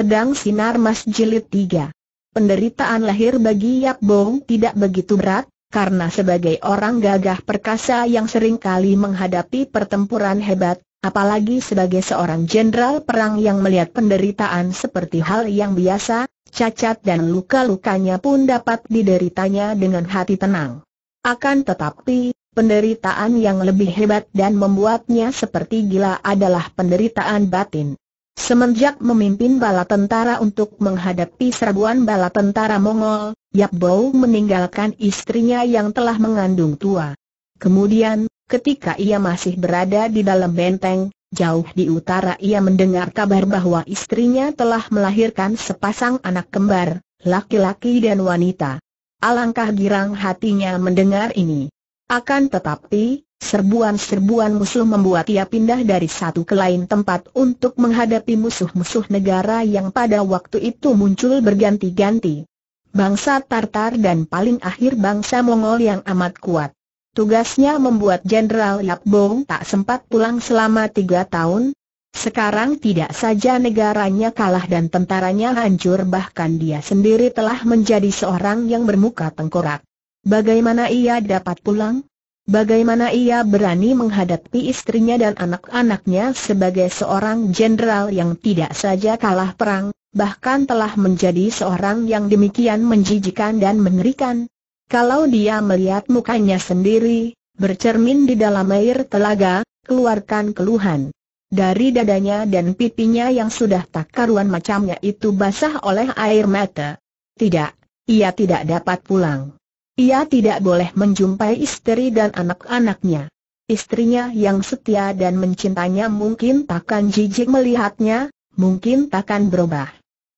Pedang Sinar Mas Jilid 3 Penderitaan lahir bagi Yap Bong tidak begitu berat, karena sebagai orang gagah perkasa yang seringkali menghadapi pertempuran hebat, apalagi sebagai seorang jenderal perang yang melihat penderitaan seperti hal yang biasa, cacat dan luka-lukanya pun dapat dideritanya dengan hati tenang. Akan tetapi, penderitaan yang lebih hebat dan membuatnya seperti gila adalah penderitaan batin. Semenjak memimpin bala tentara untuk menghadapi serbuan bala tentara Mongol, Yap meninggalkan istrinya yang telah mengandung tua. Kemudian, ketika ia masih berada di dalam benteng, jauh di utara ia mendengar kabar bahwa istrinya telah melahirkan sepasang anak kembar, laki-laki dan wanita. Alangkah girang hatinya mendengar ini. Akan tetapi, Serbuan-serbuan musuh membuat ia pindah dari satu ke lain tempat untuk menghadapi musuh-musuh negara yang pada waktu itu muncul berganti-ganti. Bangsa Tartar dan paling akhir bangsa Mongol yang amat kuat. Tugasnya membuat Jenderal Yap Bong tak sempat pulang selama tiga tahun, sekarang tidak saja negaranya kalah dan tentaranya hancur bahkan dia sendiri telah menjadi seorang yang bermuka tengkorak. Bagaimana ia dapat pulang? Bagaimana ia berani menghadapi istrinya dan anak-anaknya sebagai seorang jenderal yang tidak saja kalah perang, bahkan telah menjadi seorang yang demikian menjijikan dan mengerikan. Kalau dia melihat mukanya sendiri, bercermin di dalam air telaga, keluarkan keluhan. Dari dadanya dan pipinya yang sudah tak karuan macamnya itu basah oleh air mata. Tidak, ia tidak dapat pulang. Ia tidak boleh menjumpai istri dan anak-anaknya. Istrinya yang setia dan mencintanya mungkin takkan jijik melihatnya, mungkin takkan berubah.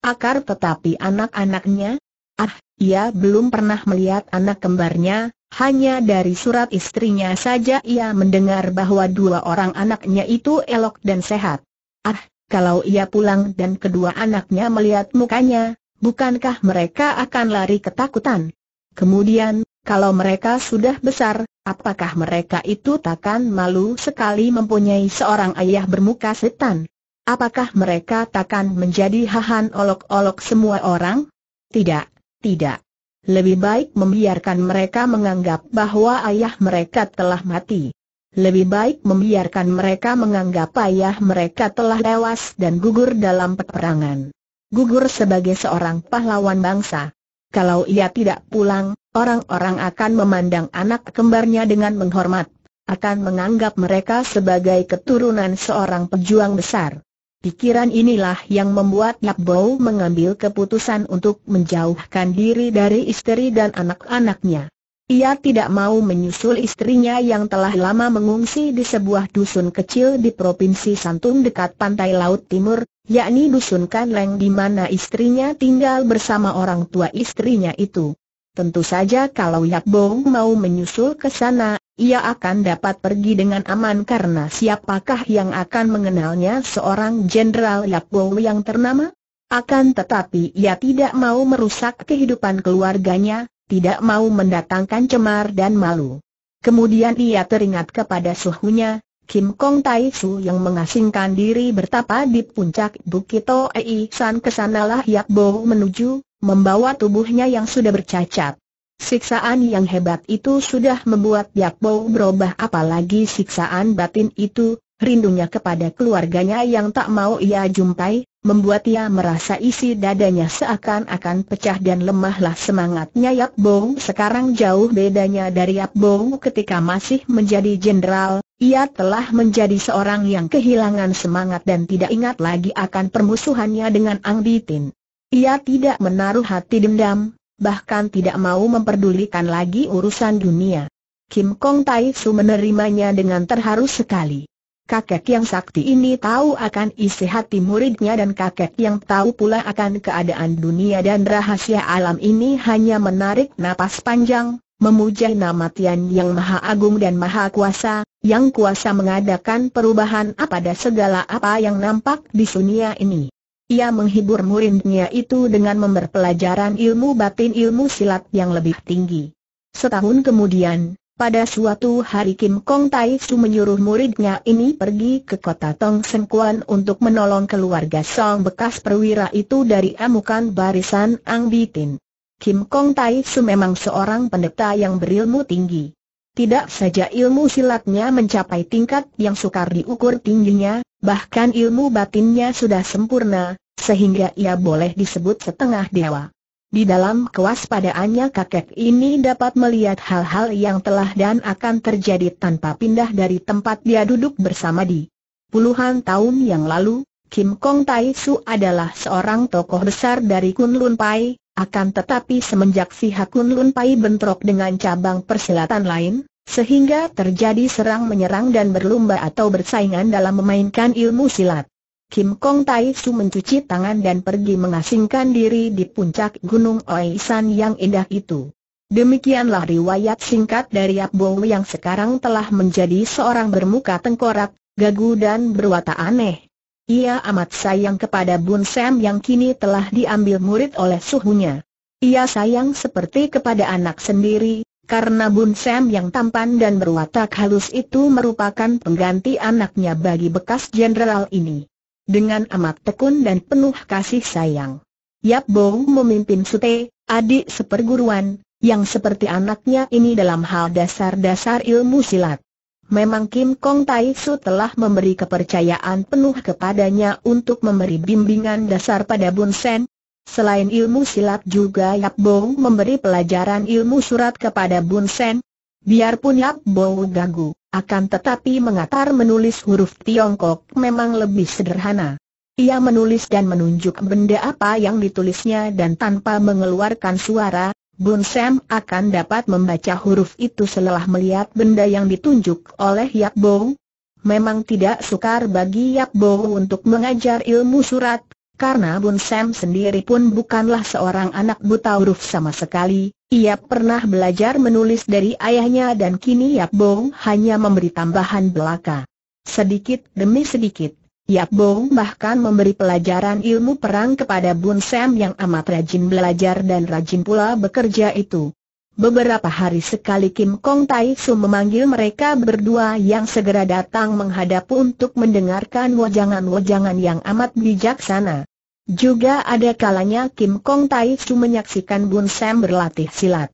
Akar tetapi anak-anaknya? Ah, ia belum pernah melihat anak kembarnya, hanya dari surat istrinya saja ia mendengar bahwa dua orang anaknya itu elok dan sehat. Ah, kalau ia pulang dan kedua anaknya melihat mukanya, bukankah mereka akan lari ketakutan? Kemudian, kalau mereka sudah besar, apakah mereka itu takkan malu sekali mempunyai seorang ayah bermuka setan? Apakah mereka takkan menjadi hahan olok-olok semua orang? Tidak, tidak. Lebih baik membiarkan mereka menganggap bahwa ayah mereka telah mati. Lebih baik membiarkan mereka menganggap ayah mereka telah tewas dan gugur dalam peperangan. Gugur sebagai seorang pahlawan bangsa. Kalau ia tidak pulang, orang-orang akan memandang anak kembarnya dengan menghormat, akan menganggap mereka sebagai keturunan seorang pejuang besar. Pikiran inilah yang membuat Bow mengambil keputusan untuk menjauhkan diri dari istri dan anak-anaknya. Ia tidak mau menyusul istrinya yang telah lama mengungsi di sebuah dusun kecil di Provinsi Santung dekat pantai laut timur, yakni Dusun Kanleng di mana istrinya tinggal bersama orang tua istrinya itu. Tentu saja kalau Yak Bong mau menyusul ke sana, ia akan dapat pergi dengan aman karena siapakah yang akan mengenalnya seorang Jenderal Yak Bong yang ternama? Akan tetapi ia tidak mau merusak kehidupan keluarganya, tidak mau mendatangkan cemar dan malu. Kemudian ia teringat kepada suhunya, Kim Kong Tai Su yang mengasingkan diri bertapa di puncak Bukit Toei San kesanalah Yak Bo menuju, membawa tubuhnya yang sudah bercacat. Siksaan yang hebat itu sudah membuat Yak Bo berubah apalagi siksaan batin itu, rindunya kepada keluarganya yang tak mau ia jumpai, membuat ia merasa isi dadanya seakan-akan pecah dan lemahlah semangatnya Yap Bong sekarang jauh bedanya dari Yap Bong ketika masih menjadi jenderal, ia telah menjadi seorang yang kehilangan semangat dan tidak ingat lagi akan permusuhannya dengan Ang Bitin. Ia tidak menaruh hati dendam, bahkan tidak mau memperdulikan lagi urusan dunia. Kim Kong Tai Su menerimanya dengan terharu sekali kakek yang sakti ini tahu akan isi hati muridnya dan kakek yang tahu pula akan keadaan dunia dan rahasia alam ini hanya menarik napas panjang, memuja nama Tian Yang Maha Agung dan Maha Kuasa, yang kuasa mengadakan perubahan pada segala apa yang nampak di dunia ini. Ia menghibur muridnya itu dengan memperpelajaran ilmu batin ilmu silat yang lebih tinggi. Setahun kemudian, pada suatu hari Kim Kong Tai Su menyuruh muridnya ini pergi ke kota Tong Sen Kuan untuk menolong keluarga Song bekas perwira itu dari amukan barisan Ang Bitin. Kim Kong Tai Su memang seorang pendeta yang berilmu tinggi. Tidak saja ilmu silatnya mencapai tingkat yang sukar diukur tingginya, bahkan ilmu batinnya sudah sempurna, sehingga ia boleh disebut setengah dewa. Di dalam kewaspadaannya kakek ini dapat melihat hal-hal yang telah dan akan terjadi tanpa pindah dari tempat dia duduk bersama di puluhan tahun yang lalu. Kim Kong Tai Su adalah seorang tokoh besar dari Kunlun Pai, akan tetapi semenjak si Hakun Lun Pai bentrok dengan cabang persilatan lain, sehingga terjadi serang menyerang dan berlomba atau bersaingan dalam memainkan ilmu silat. Kim Kong Tai Su mencuci tangan dan pergi mengasingkan diri di puncak Gunung Oisan yang indah itu. Demikianlah riwayat singkat dari Abu yang sekarang telah menjadi seorang bermuka tengkorak, gagu dan berwata aneh. Ia amat sayang kepada Bun Sam yang kini telah diambil murid oleh suhunya. Ia sayang seperti kepada anak sendiri, karena Bun Sam yang tampan dan berwatak halus itu merupakan pengganti anaknya bagi bekas jenderal ini dengan amat tekun dan penuh kasih sayang. Yap Bong memimpin Sute, adik seperguruan, yang seperti anaknya ini dalam hal dasar-dasar ilmu silat. Memang Kim Kong Tai Su telah memberi kepercayaan penuh kepadanya untuk memberi bimbingan dasar pada Bun Sen. Selain ilmu silat juga Yap Bong memberi pelajaran ilmu surat kepada Bun Sen. Biarpun Yap Bong gagu akan tetapi mengatar menulis huruf Tiongkok memang lebih sederhana. Ia menulis dan menunjuk benda apa yang ditulisnya dan tanpa mengeluarkan suara, Bun Sam akan dapat membaca huruf itu setelah melihat benda yang ditunjuk oleh Yap Bo. Memang tidak sukar bagi Yap Bo untuk mengajar ilmu surat, karena Bun Sam sendiri pun bukanlah seorang anak buta huruf sama sekali, ia pernah belajar menulis dari ayahnya dan kini Yap Bong hanya memberi tambahan belaka. Sedikit demi sedikit, Yap Bong bahkan memberi pelajaran ilmu perang kepada Bun Sam yang amat rajin belajar dan rajin pula bekerja itu. Beberapa hari sekali Kim Kong Tai Su memanggil mereka berdua yang segera datang menghadap untuk mendengarkan wajangan-wajangan yang amat bijaksana. Juga ada kalanya Kim Kong Tai Su menyaksikan Bun Sam berlatih silat.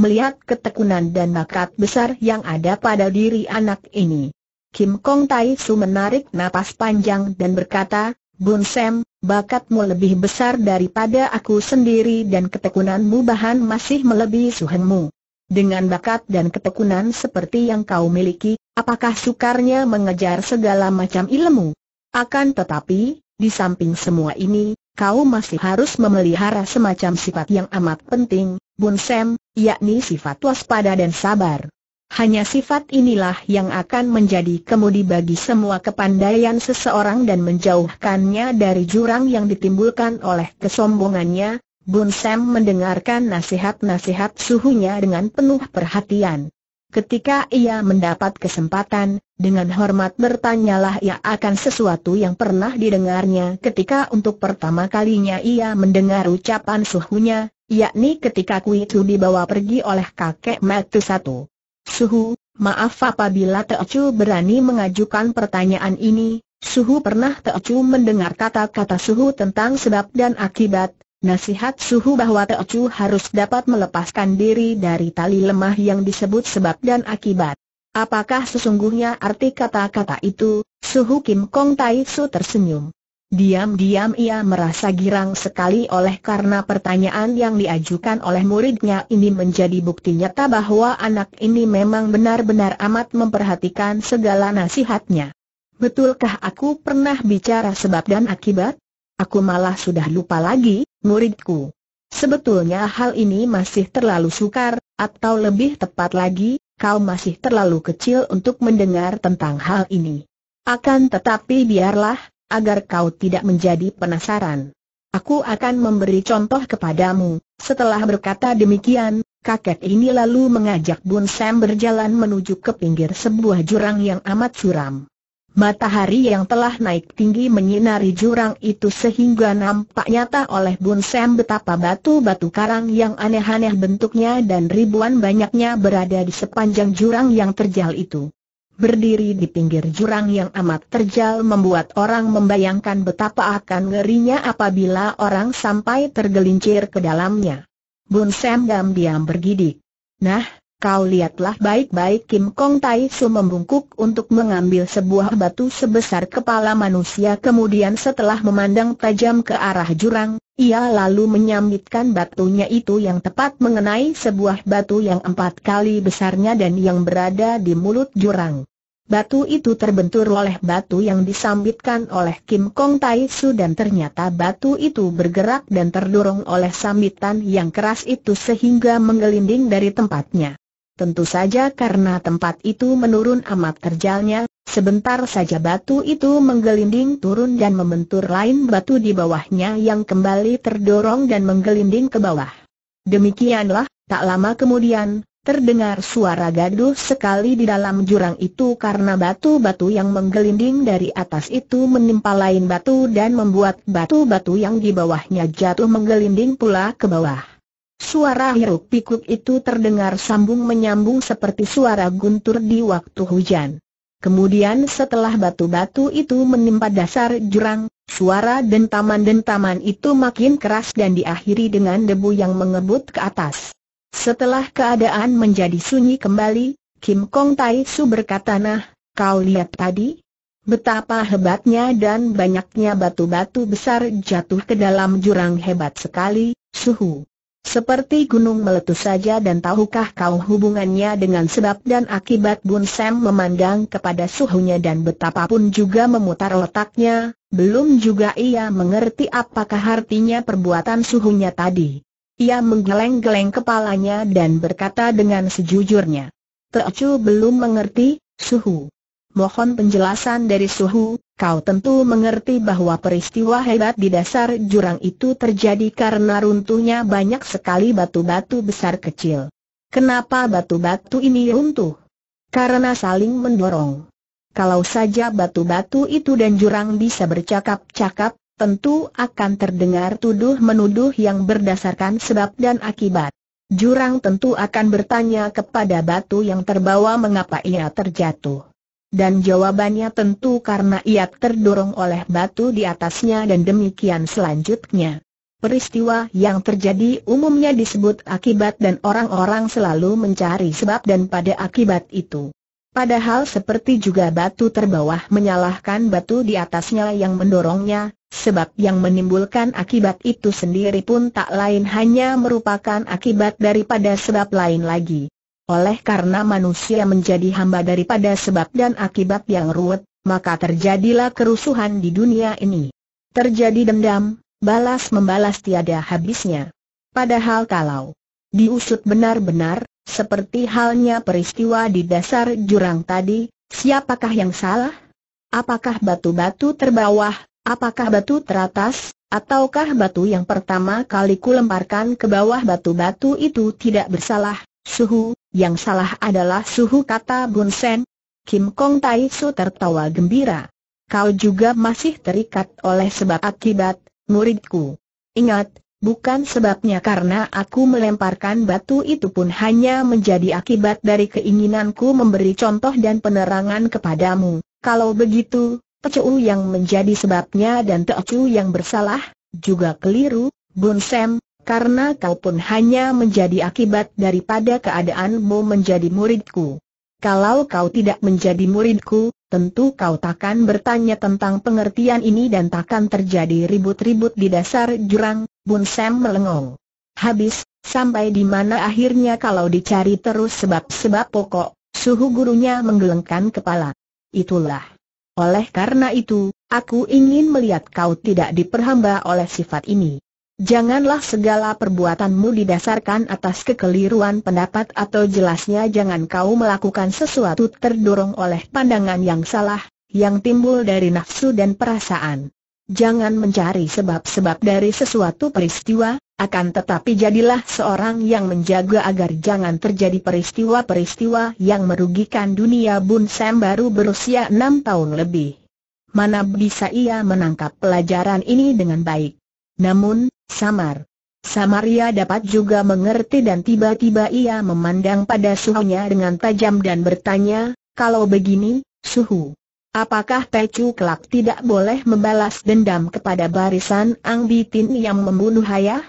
Melihat ketekunan dan bakat besar yang ada pada diri anak ini. Kim Kong Tai Su menarik napas panjang dan berkata, Bun Sam, bakatmu lebih besar daripada aku sendiri dan ketekunanmu bahan masih melebihi suhengmu. Dengan bakat dan ketekunan seperti yang kau miliki, apakah sukarnya mengejar segala macam ilmu? Akan tetapi, di samping semua ini, kau masih harus memelihara semacam sifat yang amat penting, Bun Sam, yakni sifat waspada dan sabar. Hanya sifat inilah yang akan menjadi kemudi bagi semua kepandaian seseorang dan menjauhkannya dari jurang yang ditimbulkan oleh kesombongannya. Bun Sam mendengarkan nasihat-nasihat suhunya dengan penuh perhatian. Ketika ia mendapat kesempatan, dengan hormat bertanyalah ia akan sesuatu yang pernah didengarnya ketika untuk pertama kalinya ia mendengar ucapan suhunya, yakni ketika Kui itu dibawa pergi oleh kakek metu Satu. Suhu, maaf apabila Teocu berani mengajukan pertanyaan ini, Suhu pernah Teocu mendengar kata-kata Suhu tentang sebab dan akibat, Nasihat Suhu bahwa Teochu harus dapat melepaskan diri dari tali lemah yang disebut sebab dan akibat. Apakah sesungguhnya arti kata-kata itu? Suhu Kim Kong Tai Su tersenyum. Diam-diam ia merasa girang sekali oleh karena pertanyaan yang diajukan oleh muridnya ini menjadi bukti nyata bahwa anak ini memang benar-benar amat memperhatikan segala nasihatnya. Betulkah aku pernah bicara sebab dan akibat? Aku malah sudah lupa lagi, muridku. Sebetulnya hal ini masih terlalu sukar, atau lebih tepat lagi, kau masih terlalu kecil untuk mendengar tentang hal ini. Akan tetapi biarlah, agar kau tidak menjadi penasaran. Aku akan memberi contoh kepadamu. Setelah berkata demikian, kakek ini lalu mengajak Bun Sam berjalan menuju ke pinggir sebuah jurang yang amat suram. Matahari yang telah naik tinggi menyinari jurang itu sehingga nampak nyata oleh Bun Sam betapa batu-batu karang yang aneh-aneh bentuknya dan ribuan banyaknya berada di sepanjang jurang yang terjal itu. Berdiri di pinggir jurang yang amat terjal membuat orang membayangkan betapa akan ngerinya apabila orang sampai tergelincir ke dalamnya. Bun Sam diam-diam bergidik. Nah, Kau lihatlah baik-baik Kim Kong Tai Su membungkuk untuk mengambil sebuah batu sebesar kepala manusia kemudian setelah memandang tajam ke arah jurang, ia lalu menyambitkan batunya itu yang tepat mengenai sebuah batu yang empat kali besarnya dan yang berada di mulut jurang. Batu itu terbentur oleh batu yang disambitkan oleh Kim Kong Tai Su dan ternyata batu itu bergerak dan terdorong oleh sambitan yang keras itu sehingga menggelinding dari tempatnya. Tentu saja karena tempat itu menurun amat terjalnya, sebentar saja batu itu menggelinding turun dan membentur lain batu di bawahnya yang kembali terdorong dan menggelinding ke bawah. Demikianlah, tak lama kemudian, terdengar suara gaduh sekali di dalam jurang itu karena batu-batu yang menggelinding dari atas itu menimpa lain batu dan membuat batu-batu yang di bawahnya jatuh menggelinding pula ke bawah. Suara hiruk pikuk itu terdengar sambung menyambung seperti suara guntur di waktu hujan. Kemudian setelah batu-batu itu menimpa dasar jurang, suara dentaman-dentaman itu makin keras dan diakhiri dengan debu yang mengebut ke atas. Setelah keadaan menjadi sunyi kembali, Kim Kong Tai Su berkata nah, kau lihat tadi? Betapa hebatnya dan banyaknya batu-batu besar jatuh ke dalam jurang hebat sekali, suhu. Seperti gunung meletus saja dan tahukah kau hubungannya dengan sebab dan akibat Bun Sam memandang kepada suhunya dan betapapun juga memutar otaknya, belum juga ia mengerti apakah artinya perbuatan suhunya tadi. Ia menggeleng-geleng kepalanya dan berkata dengan sejujurnya. Teocu belum mengerti, suhu mohon penjelasan dari suhu, kau tentu mengerti bahwa peristiwa hebat di dasar jurang itu terjadi karena runtuhnya banyak sekali batu-batu besar kecil. Kenapa batu-batu ini runtuh? Karena saling mendorong. Kalau saja batu-batu itu dan jurang bisa bercakap-cakap, tentu akan terdengar tuduh-menuduh yang berdasarkan sebab dan akibat. Jurang tentu akan bertanya kepada batu yang terbawa mengapa ia terjatuh. Dan jawabannya tentu karena ia terdorong oleh batu di atasnya dan demikian selanjutnya. Peristiwa yang terjadi umumnya disebut akibat dan orang-orang selalu mencari sebab dan pada akibat itu. Padahal seperti juga batu terbawah menyalahkan batu di atasnya yang mendorongnya, sebab yang menimbulkan akibat itu sendiri pun tak lain hanya merupakan akibat daripada sebab lain lagi. Oleh karena manusia menjadi hamba daripada sebab dan akibat yang ruwet, maka terjadilah kerusuhan di dunia ini. Terjadi dendam, balas membalas tiada habisnya. Padahal kalau diusut benar-benar, seperti halnya peristiwa di dasar jurang tadi, siapakah yang salah? Apakah batu-batu terbawah, apakah batu teratas, ataukah batu yang pertama kali kulemparkan ke bawah batu-batu itu tidak bersalah? Suhu, yang salah adalah suhu kata Bun Sen. Kim Kong Tai Su tertawa gembira. Kau juga masih terikat oleh sebab akibat, muridku. Ingat, bukan sebabnya karena aku melemparkan batu itu pun hanya menjadi akibat dari keinginanku memberi contoh dan penerangan kepadamu. Kalau begitu, Tecu yang menjadi sebabnya dan Tecu yang bersalah, juga keliru, Bun Sen karena kau pun hanya menjadi akibat daripada keadaanmu menjadi muridku. Kalau kau tidak menjadi muridku, tentu kau takkan bertanya tentang pengertian ini dan takkan terjadi ribut-ribut di dasar jurang, Bun Sam melengong. Habis, sampai di mana akhirnya kalau dicari terus sebab-sebab pokok, suhu gurunya menggelengkan kepala. Itulah. Oleh karena itu, aku ingin melihat kau tidak diperhamba oleh sifat ini. Janganlah segala perbuatanmu didasarkan atas kekeliruan pendapat atau jelasnya jangan kau melakukan sesuatu terdorong oleh pandangan yang salah, yang timbul dari nafsu dan perasaan. Jangan mencari sebab-sebab dari sesuatu peristiwa, akan tetapi jadilah seorang yang menjaga agar jangan terjadi peristiwa-peristiwa yang merugikan dunia Bun Sam baru berusia enam tahun lebih. Mana bisa ia menangkap pelajaran ini dengan baik. Namun, samar. Samar ia dapat juga mengerti dan tiba-tiba ia memandang pada suhunya dengan tajam dan bertanya, kalau begini, suhu, apakah Pecu Kelak tidak boleh membalas dendam kepada barisan Ang Bitin yang membunuh ayah?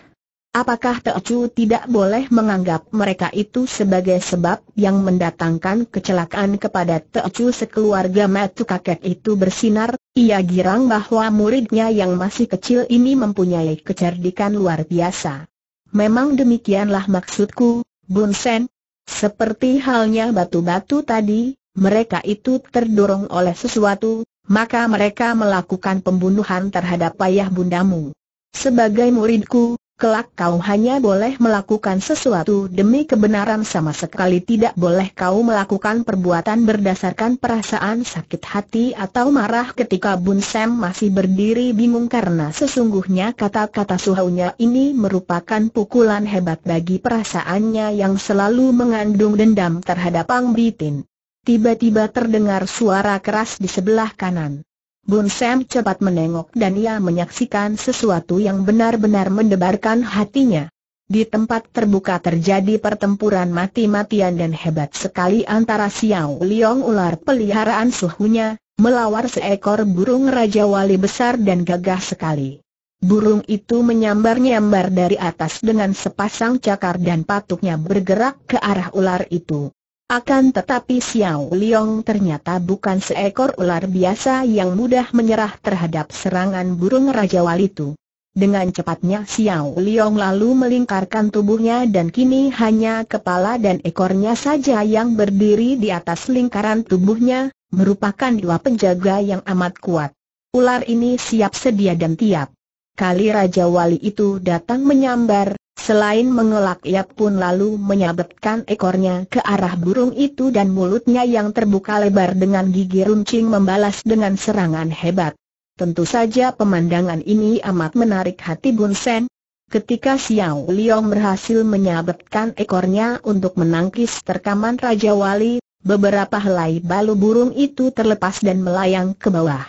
Apakah Teocu tidak boleh menganggap mereka itu sebagai sebab yang mendatangkan kecelakaan kepada Teocu sekeluarga metu kakek itu bersinar? Ia girang bahwa muridnya yang masih kecil ini mempunyai kecerdikan luar biasa. Memang demikianlah maksudku, Bun Sen. Seperti halnya batu-batu tadi, mereka itu terdorong oleh sesuatu, maka mereka melakukan pembunuhan terhadap ayah bundamu. Sebagai muridku, Kelak kau hanya boleh melakukan sesuatu demi kebenaran sama sekali tidak boleh kau melakukan perbuatan berdasarkan perasaan sakit hati atau marah ketika Bun Sam masih berdiri bingung karena sesungguhnya kata-kata suhaunya ini merupakan pukulan hebat bagi perasaannya yang selalu mengandung dendam terhadap Ang Bitin. Tiba-tiba terdengar suara keras di sebelah kanan. Bun Sam cepat menengok dan ia menyaksikan sesuatu yang benar-benar mendebarkan hatinya. Di tempat terbuka terjadi pertempuran mati-matian dan hebat sekali antara Xiao Liang ular peliharaan suhunya, melawar seekor burung Raja Wali besar dan gagah sekali. Burung itu menyambar-nyambar dari atas dengan sepasang cakar dan patuknya bergerak ke arah ular itu. Akan tetapi Xiao Liang ternyata bukan seekor ular biasa yang mudah menyerah terhadap serangan burung Raja Wali itu. Dengan cepatnya Xiao Liang lalu melingkarkan tubuhnya dan kini hanya kepala dan ekornya saja yang berdiri di atas lingkaran tubuhnya, merupakan dua penjaga yang amat kuat. Ular ini siap sedia dan tiap. Kali Raja Wali itu datang menyambar, Selain mengelak ia pun lalu menyabetkan ekornya ke arah burung itu dan mulutnya yang terbuka lebar dengan gigi runcing membalas dengan serangan hebat. Tentu saja pemandangan ini amat menarik hati Bun Sen. Ketika Xiao Liang berhasil menyabetkan ekornya untuk menangkis terkaman Raja Wali, beberapa helai balu burung itu terlepas dan melayang ke bawah.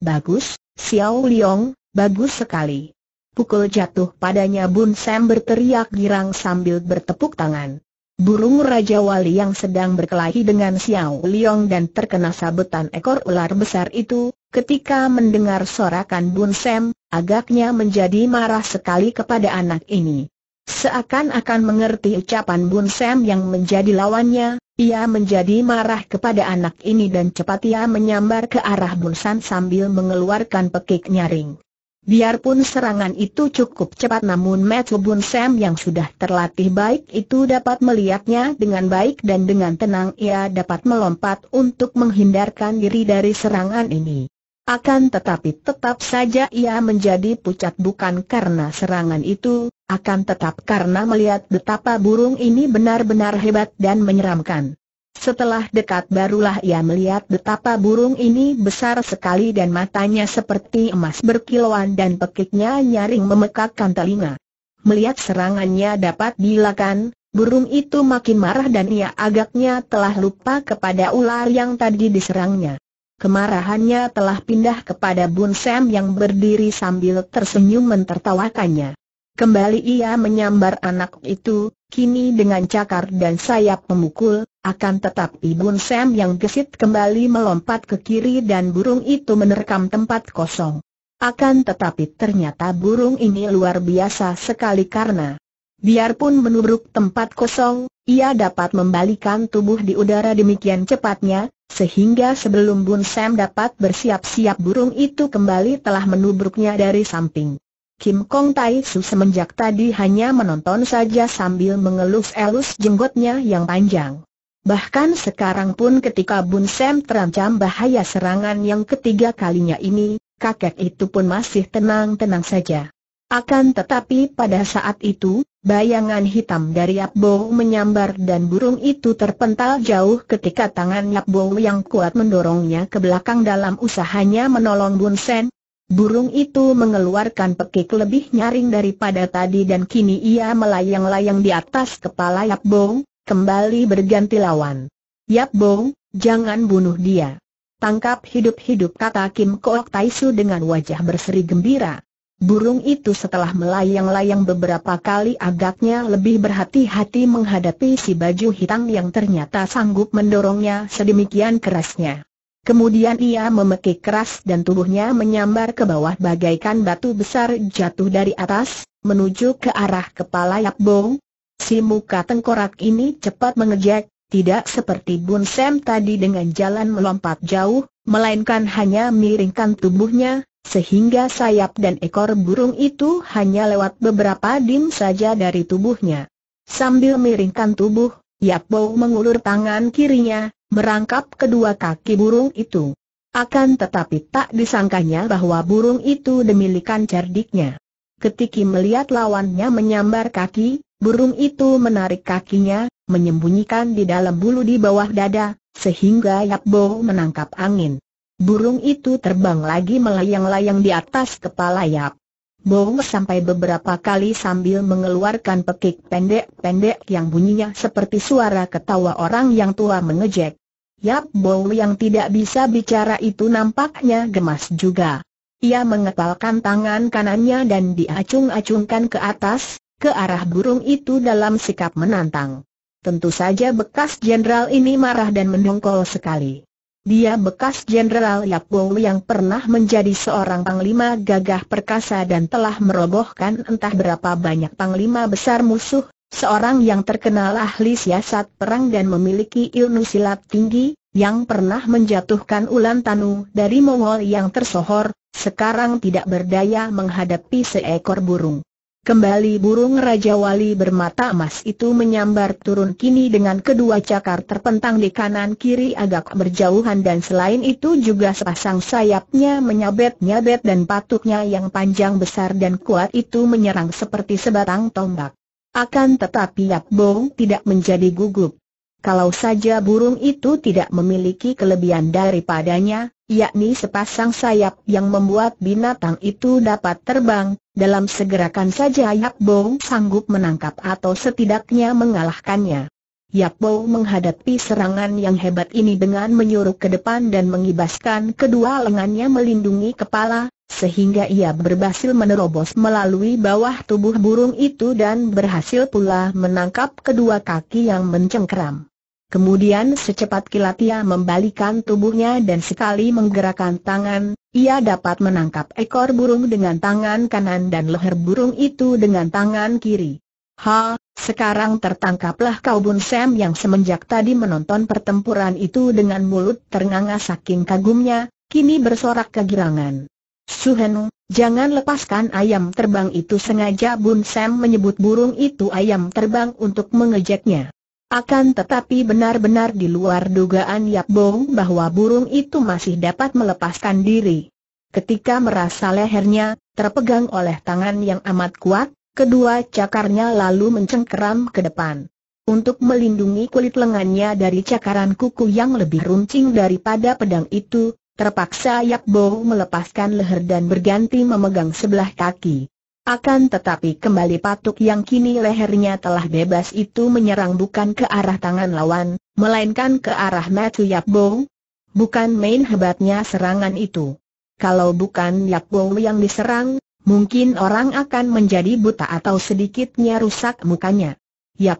Bagus, Xiao Liang, bagus sekali. Pukul jatuh padanya Bun Sam berteriak girang sambil bertepuk tangan. Burung Raja Wali yang sedang berkelahi dengan Xiao Liong dan terkena sabetan ekor ular besar itu, ketika mendengar sorakan Bun Sam, agaknya menjadi marah sekali kepada anak ini. Seakan-akan mengerti ucapan Bun Sam yang menjadi lawannya, ia menjadi marah kepada anak ini dan cepat ia menyambar ke arah Bun Sam sambil mengeluarkan pekik nyaring. Biarpun serangan itu cukup cepat namun Matthew Bun Sam yang sudah terlatih baik itu dapat melihatnya dengan baik dan dengan tenang ia dapat melompat untuk menghindarkan diri dari serangan ini. Akan tetapi tetap saja ia menjadi pucat bukan karena serangan itu, akan tetap karena melihat betapa burung ini benar-benar hebat dan menyeramkan. Setelah dekat barulah ia melihat betapa burung ini besar sekali dan matanya seperti emas berkilauan dan pekiknya nyaring memekakkan telinga. Melihat serangannya dapat dilakukan, burung itu makin marah dan ia agaknya telah lupa kepada ular yang tadi diserangnya. Kemarahannya telah pindah kepada Bun Sam yang berdiri sambil tersenyum mentertawakannya. Kembali ia menyambar anak itu, kini dengan cakar dan sayap memukul, akan tetapi Bun Sam yang gesit kembali melompat ke kiri dan burung itu menerkam tempat kosong. Akan tetapi ternyata burung ini luar biasa sekali karena biarpun menubruk tempat kosong, ia dapat membalikan tubuh di udara demikian cepatnya, sehingga sebelum Bun Sam dapat bersiap-siap burung itu kembali telah menubruknya dari samping. Kim Kong Tai Su semenjak tadi hanya menonton saja sambil mengelus-elus jenggotnya yang panjang. Bahkan sekarang pun ketika Bun Sam terancam bahaya serangan yang ketiga kalinya ini, kakek itu pun masih tenang-tenang saja. Akan tetapi pada saat itu, bayangan hitam dari Yap Bo menyambar dan burung itu terpental jauh ketika tangan Yap Bo yang kuat mendorongnya ke belakang dalam usahanya menolong Bun Sen, Burung itu mengeluarkan pekik lebih nyaring daripada tadi dan kini ia melayang-layang di atas kepala Yap Bong, kembali berganti lawan. Yap Bong, jangan bunuh dia. Tangkap hidup-hidup kata Kim Kook Taisu dengan wajah berseri gembira. Burung itu setelah melayang-layang beberapa kali agaknya lebih berhati-hati menghadapi si baju hitam yang ternyata sanggup mendorongnya sedemikian kerasnya. Kemudian ia memekik keras dan tubuhnya menyambar ke bawah bagaikan batu besar jatuh dari atas, menuju ke arah kepala Yap Bong. Si muka tengkorak ini cepat mengejek, tidak seperti Bun Sam tadi dengan jalan melompat jauh, melainkan hanya miringkan tubuhnya, sehingga sayap dan ekor burung itu hanya lewat beberapa dim saja dari tubuhnya. Sambil miringkan tubuh, Yap Bong mengulur tangan kirinya, merangkap kedua kaki burung itu. Akan tetapi tak disangkanya bahwa burung itu demilikan cerdiknya. ketika melihat lawannya menyambar kaki, burung itu menarik kakinya, menyembunyikan di dalam bulu di bawah dada, sehingga Yap Bo menangkap angin. Burung itu terbang lagi melayang-layang di atas kepala Yap. Bo sampai beberapa kali sambil mengeluarkan pekik pendek-pendek yang bunyinya seperti suara ketawa orang yang tua mengejek. Yap Bow yang tidak bisa bicara itu nampaknya gemas juga. Ia mengepalkan tangan kanannya dan diacung-acungkan ke atas, ke arah burung itu dalam sikap menantang. Tentu saja bekas jenderal ini marah dan mendongkol sekali. Dia bekas jenderal Yap Bow yang pernah menjadi seorang panglima gagah perkasa dan telah merobohkan entah berapa banyak panglima besar musuh, Seorang yang terkenal ahli siasat perang dan memiliki ilmu silat tinggi, yang pernah menjatuhkan Ulan Tanu dari Mongol yang tersohor, sekarang tidak berdaya menghadapi seekor burung. Kembali burung Raja Wali bermata emas itu menyambar turun kini dengan kedua cakar terpentang di kanan kiri agak berjauhan dan selain itu juga sepasang sayapnya menyabet-nyabet dan patuknya yang panjang besar dan kuat itu menyerang seperti sebatang tombak. Akan tetapi Yap Bong tidak menjadi gugup. Kalau saja burung itu tidak memiliki kelebihan daripadanya, yakni sepasang sayap yang membuat binatang itu dapat terbang, dalam segerakan saja Yap Bong sanggup menangkap atau setidaknya mengalahkannya. Yap Bong menghadapi serangan yang hebat ini dengan menyuruh ke depan dan mengibaskan kedua lengannya melindungi kepala, sehingga ia berhasil menerobos melalui bawah tubuh burung itu dan berhasil pula menangkap kedua kaki yang mencengkeram. Kemudian secepat kilat ia membalikan tubuhnya dan sekali menggerakkan tangan, ia dapat menangkap ekor burung dengan tangan kanan dan leher burung itu dengan tangan kiri. Ha, sekarang tertangkaplah kau Bun Sam yang semenjak tadi menonton pertempuran itu dengan mulut ternganga saking kagumnya, kini bersorak kegirangan. Suhenu, jangan lepaskan ayam terbang itu sengaja Bun Sam menyebut burung itu ayam terbang untuk mengejeknya. Akan tetapi benar-benar di luar dugaan Yap Bong bahwa burung itu masih dapat melepaskan diri. Ketika merasa lehernya, terpegang oleh tangan yang amat kuat, kedua cakarnya lalu mencengkeram ke depan. Untuk melindungi kulit lengannya dari cakaran kuku yang lebih runcing daripada pedang itu, Terpaksa Bo melepaskan leher dan berganti memegang sebelah kaki. Akan tetapi kembali patuk yang kini lehernya telah bebas itu menyerang bukan ke arah tangan lawan, melainkan ke arah Yap Bo. Bukan main hebatnya serangan itu. Kalau bukan Bo yang diserang, mungkin orang akan menjadi buta atau sedikitnya rusak mukanya.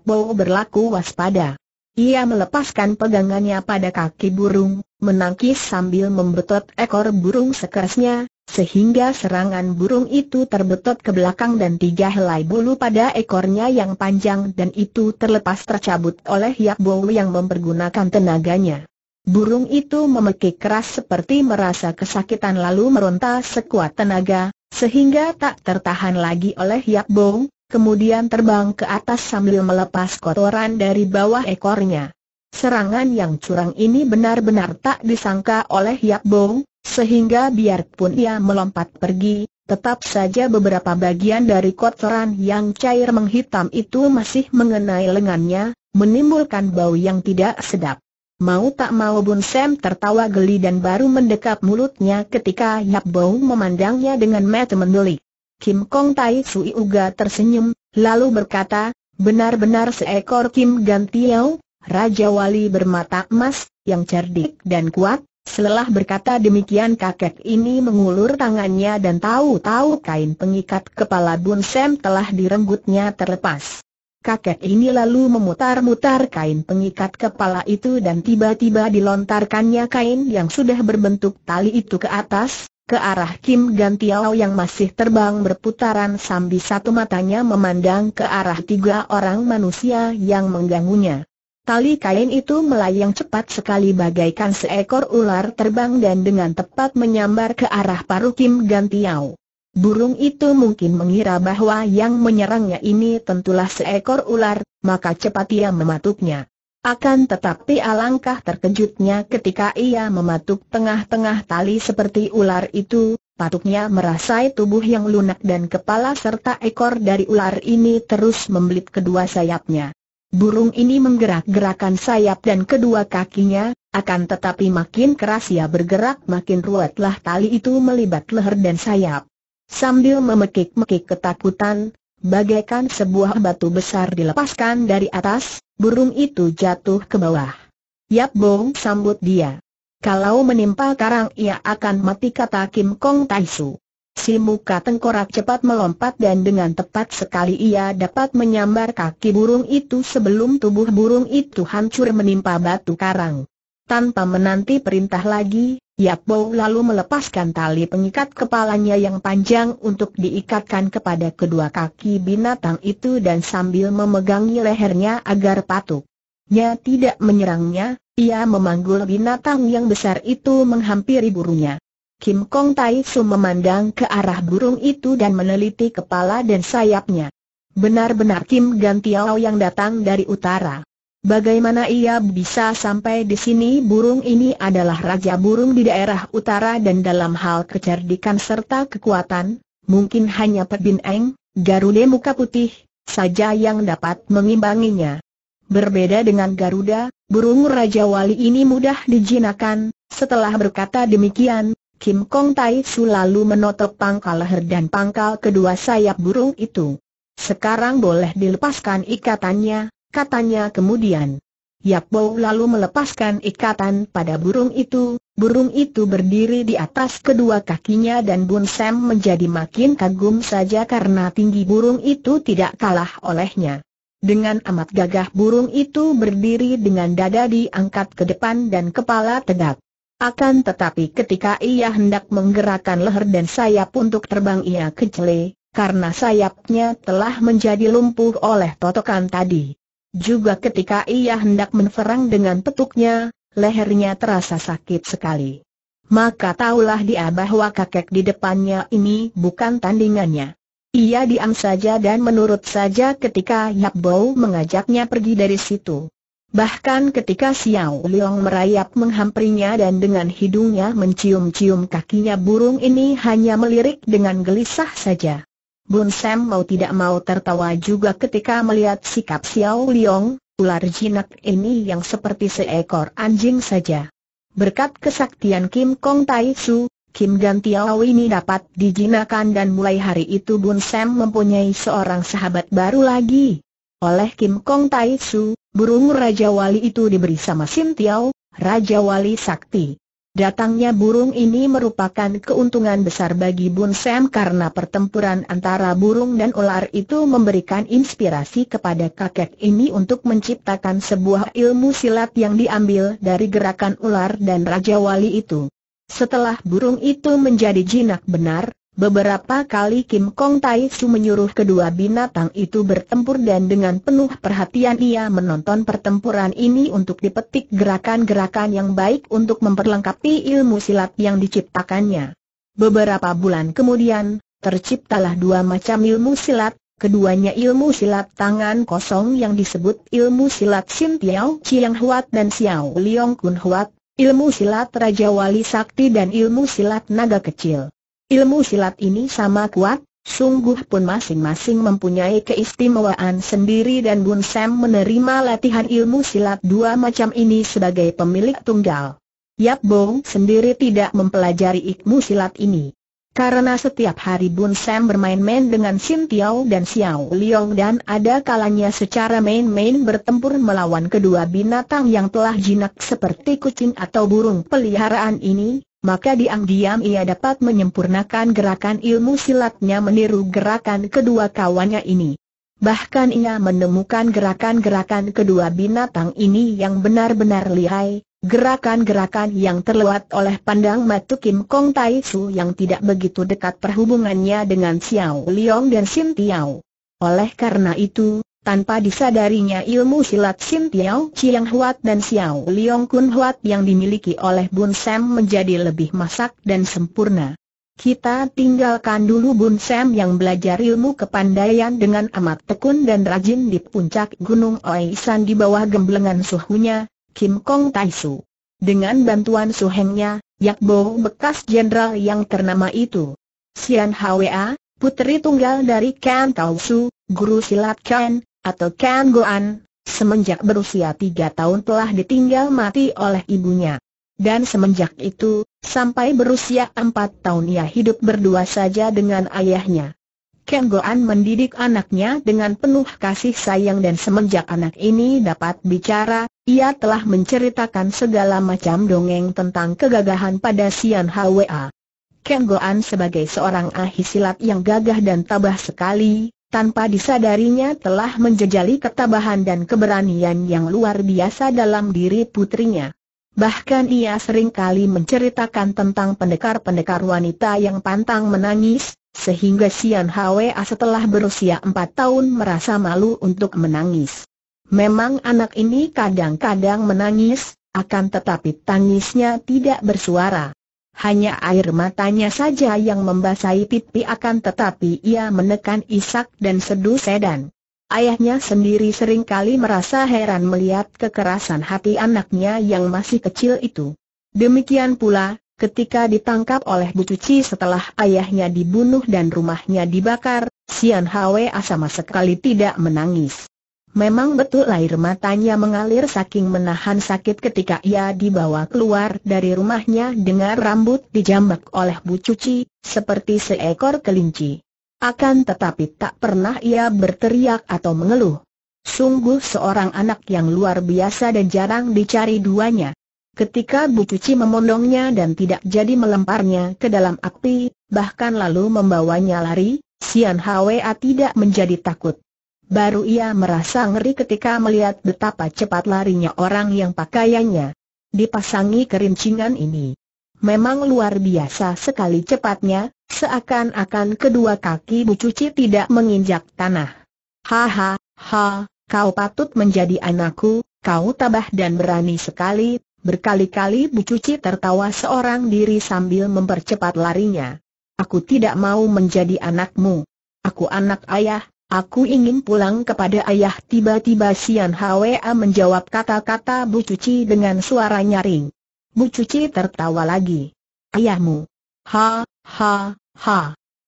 Bo berlaku waspada. Ia melepaskan pegangannya pada kaki burung, menangkis sambil membetot ekor burung sekerasnya, sehingga serangan burung itu terbetot ke belakang dan tiga helai bulu pada ekornya yang panjang dan itu terlepas tercabut oleh Yak Bowu yang mempergunakan tenaganya. Burung itu memekik keras seperti merasa kesakitan lalu meronta sekuat tenaga, sehingga tak tertahan lagi oleh Yak Bowu, kemudian terbang ke atas sambil melepas kotoran dari bawah ekornya. Serangan yang curang ini benar-benar tak disangka oleh Yap Bong, sehingga biarpun ia melompat pergi, tetap saja beberapa bagian dari kotoran yang cair menghitam itu masih mengenai lengannya, menimbulkan bau yang tidak sedap. Mau tak mau Bun Sam tertawa geli dan baru mendekap mulutnya ketika Yap Bong memandangnya dengan mata mendelik. Kim Kong Tai Sui Uga tersenyum, lalu berkata, benar-benar seekor Kim Gantiau, Raja Wali bermata emas, yang cerdik dan kuat, Selelah berkata demikian kakek ini mengulur tangannya dan tahu-tahu kain pengikat kepala Bun Sam telah direnggutnya terlepas. Kakek ini lalu memutar-mutar kain pengikat kepala itu dan tiba-tiba dilontarkannya kain yang sudah berbentuk tali itu ke atas, ke arah Kim Gan Tiao yang masih terbang berputaran sambil satu matanya memandang ke arah tiga orang manusia yang mengganggunya. Tali kain itu melayang cepat sekali bagaikan seekor ular terbang dan dengan tepat menyambar ke arah paru Kim Gan Tiao. Burung itu mungkin mengira bahwa yang menyerangnya ini tentulah seekor ular, maka cepat ia mematuknya. Akan tetapi alangkah terkejutnya ketika ia mematuk tengah-tengah tali seperti ular itu, patuknya merasai tubuh yang lunak dan kepala serta ekor dari ular ini terus membelit kedua sayapnya. Burung ini menggerak-gerakan sayap dan kedua kakinya, akan tetapi makin keras ia bergerak makin ruwetlah tali itu melibat leher dan sayap. Sambil memekik-mekik ketakutan, Bagaikan sebuah batu besar dilepaskan dari atas, burung itu jatuh ke bawah. Yap Bong sambut dia. Kalau menimpa karang ia akan mati kata Kim Kong Taisu. Si muka tengkorak cepat melompat dan dengan tepat sekali ia dapat menyambar kaki burung itu sebelum tubuh burung itu hancur menimpa batu karang. Tanpa menanti perintah lagi, Yap Bo lalu melepaskan tali pengikat kepalanya yang panjang untuk diikatkan kepada kedua kaki binatang itu dan sambil memegangi lehernya agar patuh. Nya tidak menyerangnya, ia memanggul binatang yang besar itu menghampiri burunya. Kim Kong Tai Su memandang ke arah burung itu dan meneliti kepala dan sayapnya. Benar-benar Kim Gantiao yang datang dari utara. Bagaimana ia bisa sampai di sini burung ini adalah raja burung di daerah utara dan dalam hal kecerdikan serta kekuatan, mungkin hanya Pebin Eng, Garuda muka putih, saja yang dapat mengimbanginya. Berbeda dengan Garuda, burung Raja Wali ini mudah dijinakan, setelah berkata demikian, Kim Kong Tai Su lalu menotok pangkal leher dan pangkal kedua sayap burung itu. Sekarang boleh dilepaskan ikatannya, katanya kemudian. Yap Bo lalu melepaskan ikatan pada burung itu, burung itu berdiri di atas kedua kakinya dan Bun Sam menjadi makin kagum saja karena tinggi burung itu tidak kalah olehnya. Dengan amat gagah burung itu berdiri dengan dada diangkat ke depan dan kepala tegak. Akan tetapi ketika ia hendak menggerakkan leher dan sayap untuk terbang ia kecele, karena sayapnya telah menjadi lumpuh oleh totokan tadi. Juga ketika ia hendak menferang dengan petuknya, lehernya terasa sakit sekali. Maka taulah dia bahwa kakek di depannya ini bukan tandingannya. Ia diam saja dan menurut saja ketika Yap Bow mengajaknya pergi dari situ. Bahkan ketika Xiao Liang merayap menghampirinya dan dengan hidungnya mencium-cium kakinya burung ini hanya melirik dengan gelisah saja. Bun Sam mau tidak mau tertawa juga ketika melihat sikap Xiao Liang, ular jinak ini yang seperti seekor anjing saja. Berkat kesaktian Kim Kong Tai Su, Kim dan Tiao ini dapat dijinakan dan mulai hari itu Bun Sam mempunyai seorang sahabat baru lagi. Oleh Kim Kong Tai Su, burung Raja Wali itu diberi sama Sim Tiao, Raja Wali Sakti. Datangnya burung ini merupakan keuntungan besar bagi Bun Sam karena pertempuran antara burung dan ular itu memberikan inspirasi kepada kakek ini untuk menciptakan sebuah ilmu silat yang diambil dari gerakan ular dan Raja Wali itu. Setelah burung itu menjadi jinak benar, Beberapa kali Kim Kong Tai Su menyuruh kedua binatang itu bertempur dan dengan penuh perhatian ia menonton pertempuran ini untuk dipetik gerakan-gerakan yang baik untuk memperlengkapi ilmu silat yang diciptakannya. Beberapa bulan kemudian, terciptalah dua macam ilmu silat, keduanya ilmu silat tangan kosong yang disebut ilmu silat Sin Tiao Chiang Huat dan Xiao Liong Kun Huat, ilmu silat Raja Wali Sakti dan ilmu silat Naga Kecil. Ilmu silat ini sama kuat, sungguh pun masing-masing mempunyai keistimewaan sendiri dan Bun Sam menerima latihan ilmu silat dua macam ini sebagai pemilik tunggal. Yap Bong sendiri tidak mempelajari ilmu silat ini. Karena setiap hari Bun Sam bermain-main dengan Sin Tiao dan Xiao Liong dan ada kalanya secara main-main bertempur melawan kedua binatang yang telah jinak seperti kucing atau burung peliharaan ini, maka diam ia dapat menyempurnakan gerakan ilmu silatnya meniru gerakan kedua kawannya ini. Bahkan ia menemukan gerakan-gerakan kedua binatang ini yang benar-benar lihai, gerakan-gerakan yang terlewat oleh pandang matu Kim Kong Tai Su yang tidak begitu dekat perhubungannya dengan Xiao Liang dan Sim Tiao. Oleh karena itu, tanpa disadarinya ilmu silat Sim Tiao, Chiang Huat dan Xiao Liong Kun Huat yang dimiliki oleh Bun Sam menjadi lebih masak dan sempurna. Kita tinggalkan dulu Bun Sam yang belajar ilmu kepandaian dengan amat tekun dan rajin di puncak Gunung Oisan di bawah gemblengan suhunya, Kim Kong Tai Su. Dengan bantuan suhengnya, Yak Bo, bekas jenderal yang ternama itu. Sian Hwa, putri tunggal dari Kan Tau Su, guru silat Kan, atau Kan Goan, semenjak berusia tiga tahun telah ditinggal mati oleh ibunya. Dan semenjak itu, sampai berusia empat tahun ia hidup berdua saja dengan ayahnya. Ken Goan mendidik anaknya dengan penuh kasih sayang dan semenjak anak ini dapat bicara, ia telah menceritakan segala macam dongeng tentang kegagahan pada Sian Hwa. Ken Goan sebagai seorang ahli silat yang gagah dan tabah sekali, tanpa disadarinya telah menjejali ketabahan dan keberanian yang luar biasa dalam diri putrinya. Bahkan ia sering kali menceritakan tentang pendekar-pendekar wanita yang pantang menangis, sehingga Sian Hwa setelah berusia empat tahun merasa malu untuk menangis. Memang anak ini kadang-kadang menangis, akan tetapi tangisnya tidak bersuara hanya air matanya saja yang membasahi pipi akan tetapi ia menekan isak dan seduh sedan. Ayahnya sendiri sering kali merasa heran melihat kekerasan hati anaknya yang masih kecil itu. Demikian pula, ketika ditangkap oleh Bu Cuci setelah ayahnya dibunuh dan rumahnya dibakar, Sian Hwa sama sekali tidak menangis. Memang betul air matanya mengalir saking menahan sakit ketika ia dibawa keluar dari rumahnya dengan rambut dijambak oleh Bu Cuci, seperti seekor kelinci. Akan tetapi tak pernah ia berteriak atau mengeluh. Sungguh seorang anak yang luar biasa dan jarang dicari duanya. Ketika Bu Cuci memondongnya dan tidak jadi melemparnya ke dalam api, bahkan lalu membawanya lari, Sian Hwa tidak menjadi takut. Baru ia merasa ngeri ketika melihat betapa cepat larinya orang yang pakaiannya dipasangi kerincingan ini. Memang luar biasa sekali cepatnya, seakan-akan kedua kaki Bu Cuci tidak menginjak tanah. Haha, ha, kau patut menjadi anakku, kau tabah dan berani sekali, berkali-kali Bu Cuci tertawa seorang diri sambil mempercepat larinya. Aku tidak mau menjadi anakmu. Aku anak ayah, Aku ingin pulang kepada ayah tiba-tiba Sian Hwa menjawab kata-kata Bu Cuci dengan suara nyaring. Bu Cuci tertawa lagi. Ayahmu. Ha, ha, ha.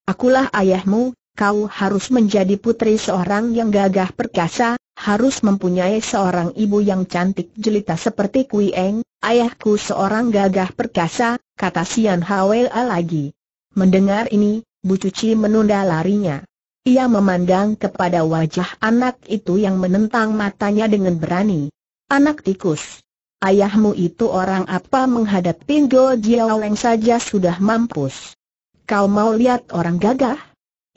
Akulah ayahmu, kau harus menjadi putri seorang yang gagah perkasa, harus mempunyai seorang ibu yang cantik jelita seperti Kui Eng, ayahku seorang gagah perkasa, kata Sian Hwa lagi. Mendengar ini, Bu Cuci menunda larinya. Ia memandang kepada wajah anak itu yang menentang matanya dengan berani. Anak tikus. Ayahmu itu orang apa menghadapi Go Jiaweng saja sudah mampus. Kau mau lihat orang gagah?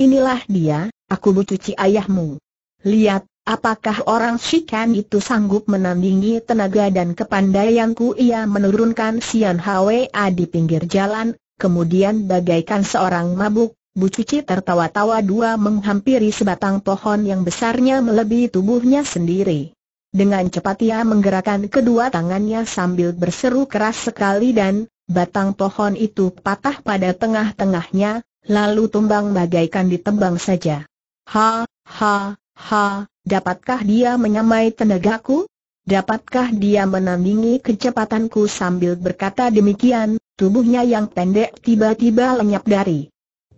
Inilah dia, aku bucuci ayahmu. Lihat, apakah orang Shikan itu sanggup menandingi tenaga dan kepandaianku ia menurunkan Sian Hwa di pinggir jalan, kemudian bagaikan seorang mabuk, Bu Cuci tertawa-tawa dua menghampiri sebatang pohon yang besarnya melebihi tubuhnya sendiri. Dengan cepat ia menggerakkan kedua tangannya sambil berseru keras sekali dan, batang pohon itu patah pada tengah-tengahnya, lalu tumbang bagaikan ditebang saja. Ha, ha, ha, dapatkah dia menyamai tenagaku? Dapatkah dia menandingi kecepatanku sambil berkata demikian, tubuhnya yang pendek tiba-tiba lenyap dari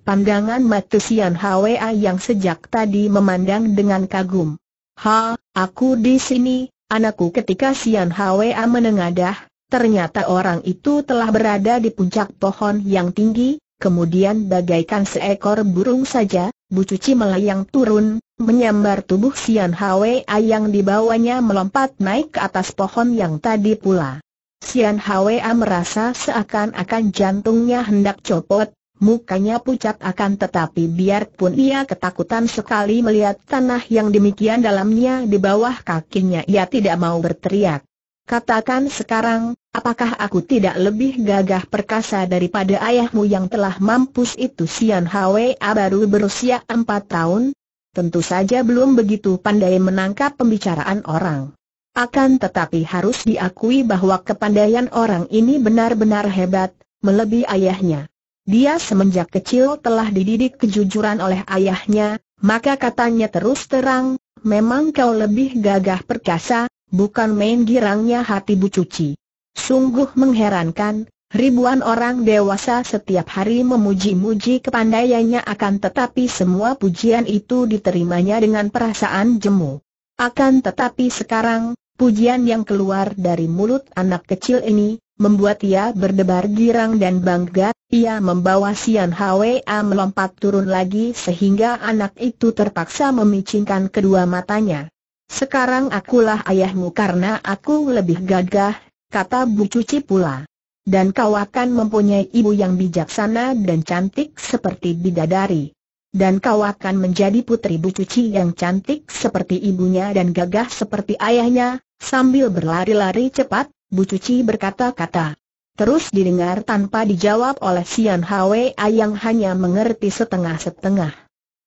Pandangan Matusian Hwa yang sejak tadi memandang dengan kagum. Ha, aku di sini, anakku ketika Sian Hwa menengadah, ternyata orang itu telah berada di puncak pohon yang tinggi, kemudian bagaikan seekor burung saja, Bu Cuci melayang turun, menyambar tubuh Sian Hwa yang dibawanya melompat naik ke atas pohon yang tadi pula. Sian Hwa merasa seakan-akan jantungnya hendak copot, Mukanya pucat akan tetapi biarpun ia ketakutan sekali melihat tanah yang demikian dalamnya di bawah kakinya ia tidak mau berteriak. Katakan sekarang, apakah aku tidak lebih gagah perkasa daripada ayahmu yang telah mampus itu Sian Hwa baru berusia empat tahun? Tentu saja belum begitu pandai menangkap pembicaraan orang. Akan tetapi harus diakui bahwa kepandaian orang ini benar-benar hebat, melebihi ayahnya. Dia semenjak kecil telah dididik kejujuran oleh ayahnya, maka katanya terus terang, memang kau lebih gagah perkasa, bukan main girangnya hati Bu Cuci. Sungguh mengherankan, ribuan orang dewasa setiap hari memuji-muji kepandaiannya akan tetapi semua pujian itu diterimanya dengan perasaan jemu. Akan tetapi sekarang, pujian yang keluar dari mulut anak kecil ini, membuat ia berdebar girang dan bangga, ia membawa Sian Hwa melompat turun lagi sehingga anak itu terpaksa memicingkan kedua matanya. Sekarang akulah ayahmu karena aku lebih gagah, kata Bu Cuci pula. Dan kau akan mempunyai ibu yang bijaksana dan cantik seperti bidadari. Dan kau akan menjadi putri Bu Cuci yang cantik seperti ibunya dan gagah seperti ayahnya, sambil berlari-lari cepat, Bu Cuci berkata-kata. Terus didengar tanpa dijawab oleh Sian Hwa yang hanya mengerti setengah-setengah.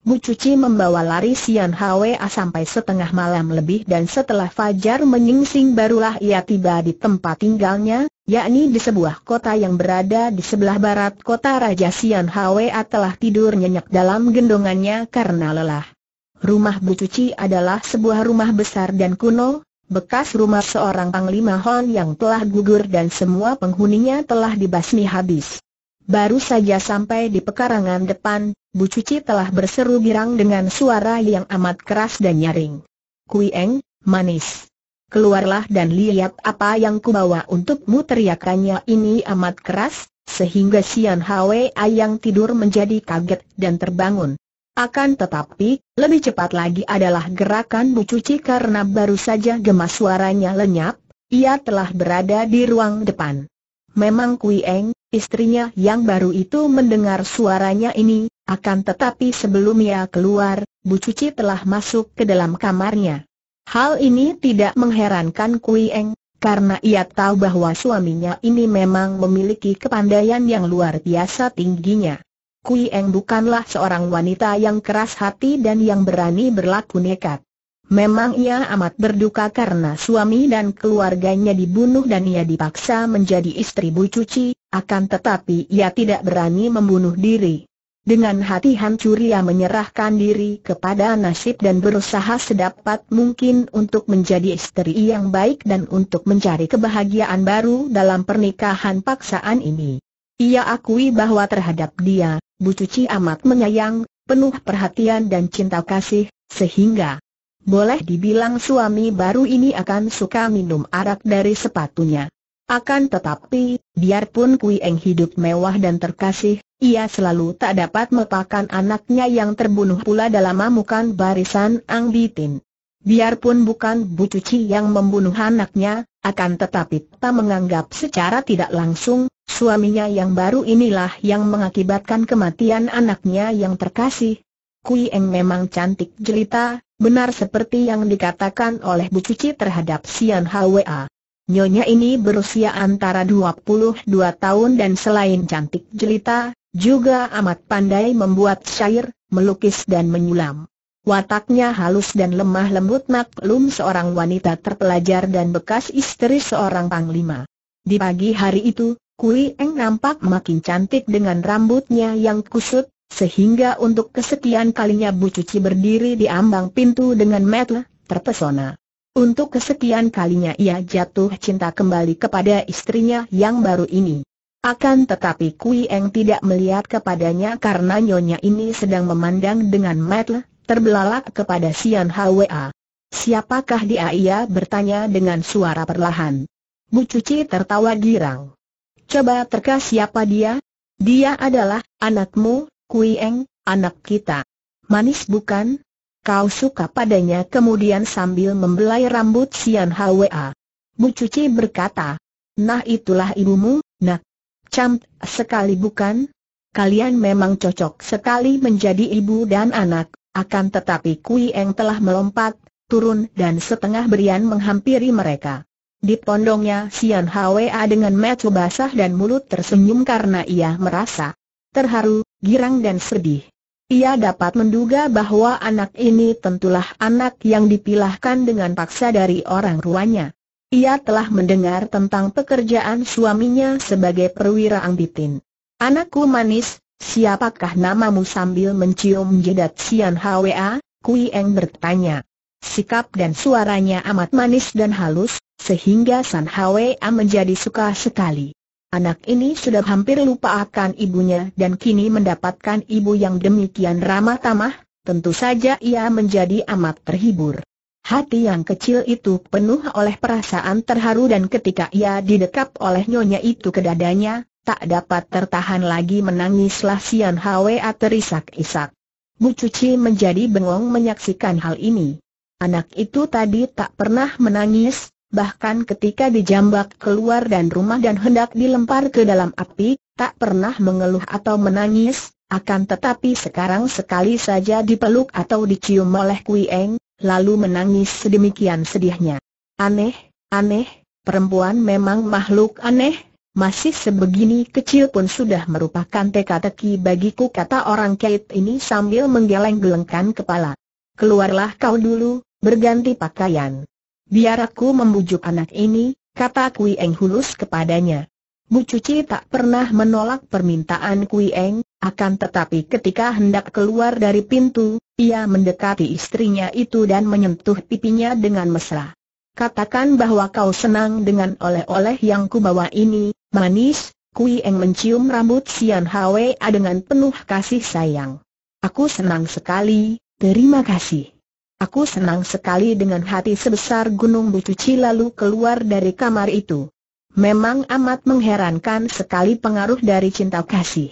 Bu Cuci membawa lari Sian Hwa sampai setengah malam lebih dan setelah Fajar menyingsing barulah ia tiba di tempat tinggalnya, yakni di sebuah kota yang berada di sebelah barat kota Raja Sian Hwa telah tidur nyenyak dalam gendongannya karena lelah. Rumah Bu Cuci adalah sebuah rumah besar dan kuno, bekas rumah seorang Panglima Hon yang telah gugur dan semua penghuninya telah dibasmi habis. Baru saja sampai di pekarangan depan, Bu Cuci telah berseru girang dengan suara yang amat keras dan nyaring. Kui Eng, manis. Keluarlah dan lihat apa yang kubawa untukmu teriakannya ini amat keras, sehingga Sian Hwa yang tidur menjadi kaget dan terbangun. Akan tetapi, lebih cepat lagi adalah gerakan Bu Cuci karena baru saja gemas suaranya lenyap, ia telah berada di ruang depan. Memang Kui Eng, istrinya yang baru itu mendengar suaranya ini, akan tetapi sebelum ia keluar, Bu Cuci telah masuk ke dalam kamarnya. Hal ini tidak mengherankan Kui Eng, karena ia tahu bahwa suaminya ini memang memiliki kepandaian yang luar biasa tingginya. Kui Eng bukanlah seorang wanita yang keras hati dan yang berani berlaku nekat. Memang ia amat berduka karena suami dan keluarganya dibunuh dan ia dipaksa menjadi istri Bu Cuci, akan tetapi ia tidak berani membunuh diri. Dengan hati hancur ia menyerahkan diri kepada nasib dan berusaha sedapat mungkin untuk menjadi istri yang baik dan untuk mencari kebahagiaan baru dalam pernikahan paksaan ini. Ia akui bahwa terhadap dia, Bu Cuci amat menyayang, penuh perhatian dan cinta kasih, sehingga boleh dibilang suami baru ini akan suka minum arak dari sepatunya. Akan tetapi, biarpun Kui Eng hidup mewah dan terkasih, ia selalu tak dapat melupakan anaknya yang terbunuh pula dalam amukan barisan Ang Bitin. Biarpun bukan Bu Cuci yang membunuh anaknya, akan tetapi tak menganggap secara tidak langsung, Suaminya yang baru inilah yang mengakibatkan kematian anaknya yang terkasih. Kui Eng memang cantik jelita, benar seperti yang dikatakan oleh Bu Cici terhadap Sian Hwa. Nyonya ini berusia antara 22 tahun dan selain cantik jelita, juga amat pandai membuat syair, melukis dan menyulam. Wataknya halus dan lemah lembut maklum seorang wanita terpelajar dan bekas istri seorang panglima. Di pagi hari itu, Kui Eng nampak makin cantik dengan rambutnya yang kusut, sehingga untuk kesekian kalinya Bu Cuci berdiri di ambang pintu dengan metel, terpesona. Untuk kesekian kalinya ia jatuh cinta kembali kepada istrinya yang baru ini. Akan tetapi Kui Eng tidak melihat kepadanya karena nyonya ini sedang memandang dengan metel, terbelalak kepada Sian Hwa. Siapakah dia ia bertanya dengan suara perlahan. Bu Cuci tertawa girang. Coba teka siapa dia? Dia adalah anakmu, Kuieng, anak kita. Manis bukan? Kau suka padanya kemudian sambil membelai rambut Sian Hwa. Bu Cuci berkata, Nah itulah ibumu, nak. Camp, sekali bukan? Kalian memang cocok sekali menjadi ibu dan anak, akan tetapi Kuieng telah melompat, turun dan setengah berian menghampiri mereka. Di pondongnya, Sian Hwa dengan mata basah dan mulut tersenyum karena ia merasa terharu, girang dan sedih. Ia dapat menduga bahwa anak ini tentulah anak yang dipilahkan dengan paksa dari orang ruanya. Ia telah mendengar tentang pekerjaan suaminya sebagai perwira angbitin. Anakku manis, siapakah namamu sambil mencium jedat Sian Hwa? Kui Eng bertanya. Sikap dan suaranya amat manis dan halus, sehingga San Hwa menjadi suka sekali. Anak ini sudah hampir lupa akan ibunya dan kini mendapatkan ibu yang demikian ramah tamah, tentu saja ia menjadi amat terhibur. Hati yang kecil itu penuh oleh perasaan terharu dan ketika ia didekap oleh nyonya itu ke dadanya, tak dapat tertahan lagi menangislah Sian Hwa terisak-isak. Bu Cuci menjadi bengong menyaksikan hal ini. Anak itu tadi tak pernah menangis, bahkan ketika dijambak keluar dan rumah dan hendak dilempar ke dalam api, tak pernah mengeluh atau menangis, akan tetapi sekarang sekali saja dipeluk atau dicium oleh Kui Eng, lalu menangis sedemikian sedihnya. Aneh, aneh, perempuan memang makhluk aneh, masih sebegini kecil pun sudah merupakan teka-teki bagiku kata orang Kate ini sambil menggeleng-gelengkan kepala. Keluarlah kau dulu, berganti pakaian. Biar aku membujuk anak ini, kata Kui Eng hulus kepadanya. Bu Cuci tak pernah menolak permintaan Kui Eng, akan tetapi ketika hendak keluar dari pintu, ia mendekati istrinya itu dan menyentuh pipinya dengan mesra. Katakan bahwa kau senang dengan oleh-oleh yang kubawa ini, manis, Kui Eng mencium rambut Sian Hwa dengan penuh kasih sayang. Aku senang sekali, terima kasih. Aku senang sekali dengan hati sebesar gunung bucuci lalu keluar dari kamar itu. Memang amat mengherankan sekali pengaruh dari cinta kasih.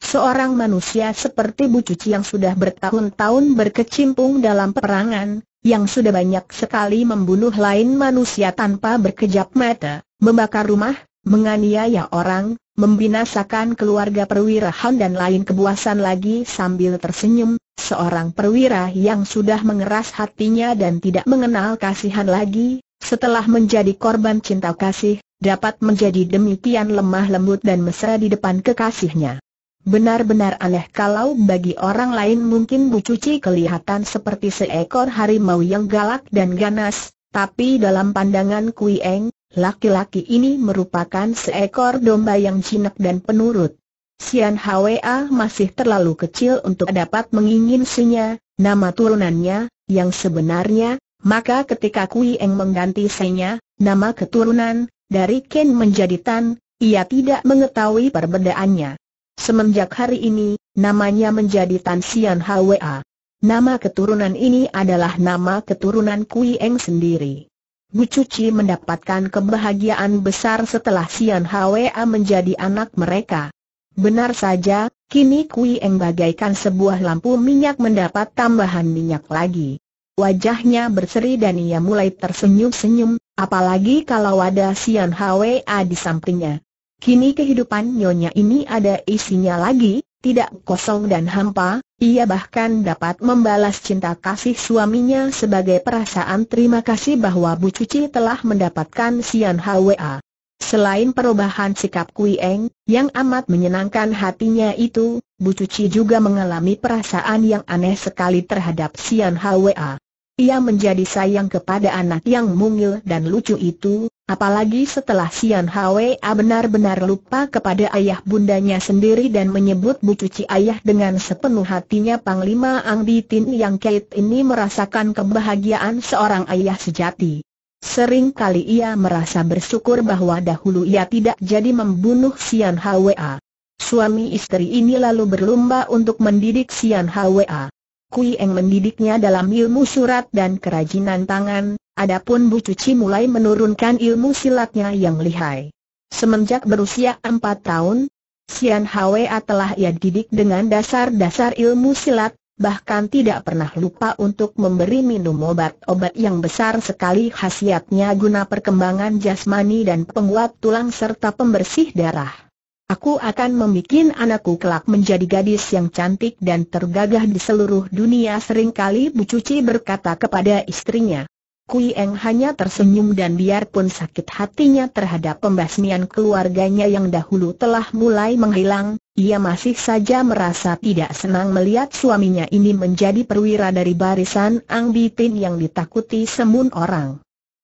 Seorang manusia seperti bucuci yang sudah bertahun-tahun berkecimpung dalam peperangan, yang sudah banyak sekali membunuh lain manusia tanpa berkejap mata, membakar rumah, menganiaya orang, membinasakan keluarga perwira Han dan lain kebuasan lagi sambil tersenyum, seorang perwira yang sudah mengeras hatinya dan tidak mengenal kasihan lagi, setelah menjadi korban cinta kasih, dapat menjadi demikian lemah lembut dan mesra di depan kekasihnya. Benar-benar aneh kalau bagi orang lain mungkin Bu Cuci kelihatan seperti seekor harimau yang galak dan ganas, tapi dalam pandangan Kui Eng, laki-laki ini merupakan seekor domba yang jinak dan penurut. Sian Hwa masih terlalu kecil untuk dapat menginginkannya, nama turunannya, yang sebenarnya, maka ketika Kui Eng mengganti Senya, nama keturunan, dari Ken menjadi Tan, ia tidak mengetahui perbedaannya. Semenjak hari ini, namanya menjadi Tan Sian Hwa. Nama keturunan ini adalah nama keturunan Kui Eng sendiri. Bu Cuci mendapatkan kebahagiaan besar setelah Sian Hwa menjadi anak mereka. Benar saja, kini Kui Eng bagaikan sebuah lampu minyak mendapat tambahan minyak lagi. Wajahnya berseri dan ia mulai tersenyum-senyum, apalagi kalau ada Sian Hwa di sampingnya. Kini kehidupan nyonya ini ada isinya lagi, tidak kosong dan hampa, ia bahkan dapat membalas cinta kasih suaminya sebagai perasaan terima kasih bahwa Bu Cuci telah mendapatkan Sian Hwa. Selain perubahan sikap Kui Eng, yang amat menyenangkan hatinya itu, Bu Cuci juga mengalami perasaan yang aneh sekali terhadap Sian Hwa. Ia menjadi sayang kepada anak yang mungil dan lucu itu, apalagi setelah Sian Hwa benar-benar lupa kepada ayah bundanya sendiri dan menyebut Bu Cuci ayah dengan sepenuh hatinya Panglima Ang Bitin yang Kate ini merasakan kebahagiaan seorang ayah sejati. Sering kali ia merasa bersyukur bahwa dahulu ia tidak jadi membunuh Sian Hwa. Suami istri ini lalu berlomba untuk mendidik Sian Hwa. Kui Eng mendidiknya dalam ilmu surat dan kerajinan tangan, adapun Bu Cuci mulai menurunkan ilmu silatnya yang lihai. Semenjak berusia empat tahun, Sian Hwa telah ia didik dengan dasar-dasar ilmu silat, bahkan tidak pernah lupa untuk memberi minum obat-obat yang besar sekali khasiatnya guna perkembangan jasmani dan penguat tulang serta pembersih darah. Aku akan membuat anakku kelak menjadi gadis yang cantik dan tergagah di seluruh dunia seringkali Bu Cuci berkata kepada istrinya. Kui Eng hanya tersenyum dan biarpun sakit hatinya terhadap pembasmian keluarganya yang dahulu telah mulai menghilang, ia masih saja merasa tidak senang melihat suaminya ini menjadi perwira dari barisan Ang Bipin yang ditakuti semun orang.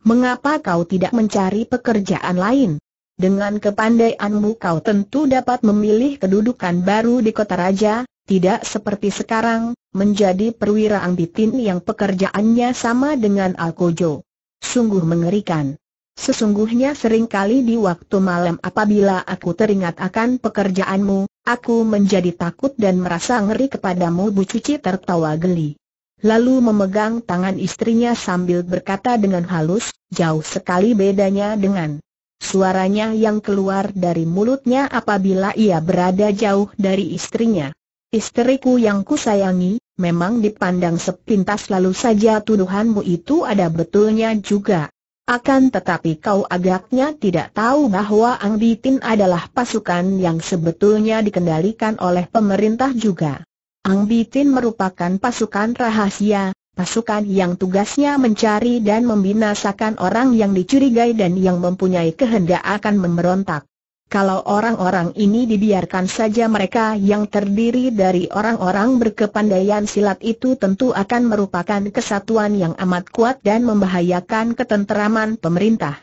Mengapa kau tidak mencari pekerjaan lain? Dengan kepandaianmu kau tentu dapat memilih kedudukan baru di kota raja, tidak seperti sekarang, menjadi perwira Ang Bipin yang pekerjaannya sama dengan Alkojo. Sungguh mengerikan. Sesungguhnya seringkali di waktu malam apabila aku teringat akan pekerjaanmu, Aku menjadi takut dan merasa ngeri kepadamu Bu Cuci tertawa geli. Lalu memegang tangan istrinya sambil berkata dengan halus, jauh sekali bedanya dengan suaranya yang keluar dari mulutnya apabila ia berada jauh dari istrinya. Istriku yang kusayangi, memang dipandang sepintas lalu saja tuduhanmu itu ada betulnya juga. Akan tetapi kau agaknya tidak tahu bahwa Ang Bitin adalah pasukan yang sebetulnya dikendalikan oleh pemerintah juga. Ang Bitin merupakan pasukan rahasia, pasukan yang tugasnya mencari dan membinasakan orang yang dicurigai dan yang mempunyai kehendak akan memberontak. Kalau orang-orang ini dibiarkan saja mereka yang terdiri dari orang-orang berkepandaian silat itu tentu akan merupakan kesatuan yang amat kuat dan membahayakan ketenteraman pemerintah.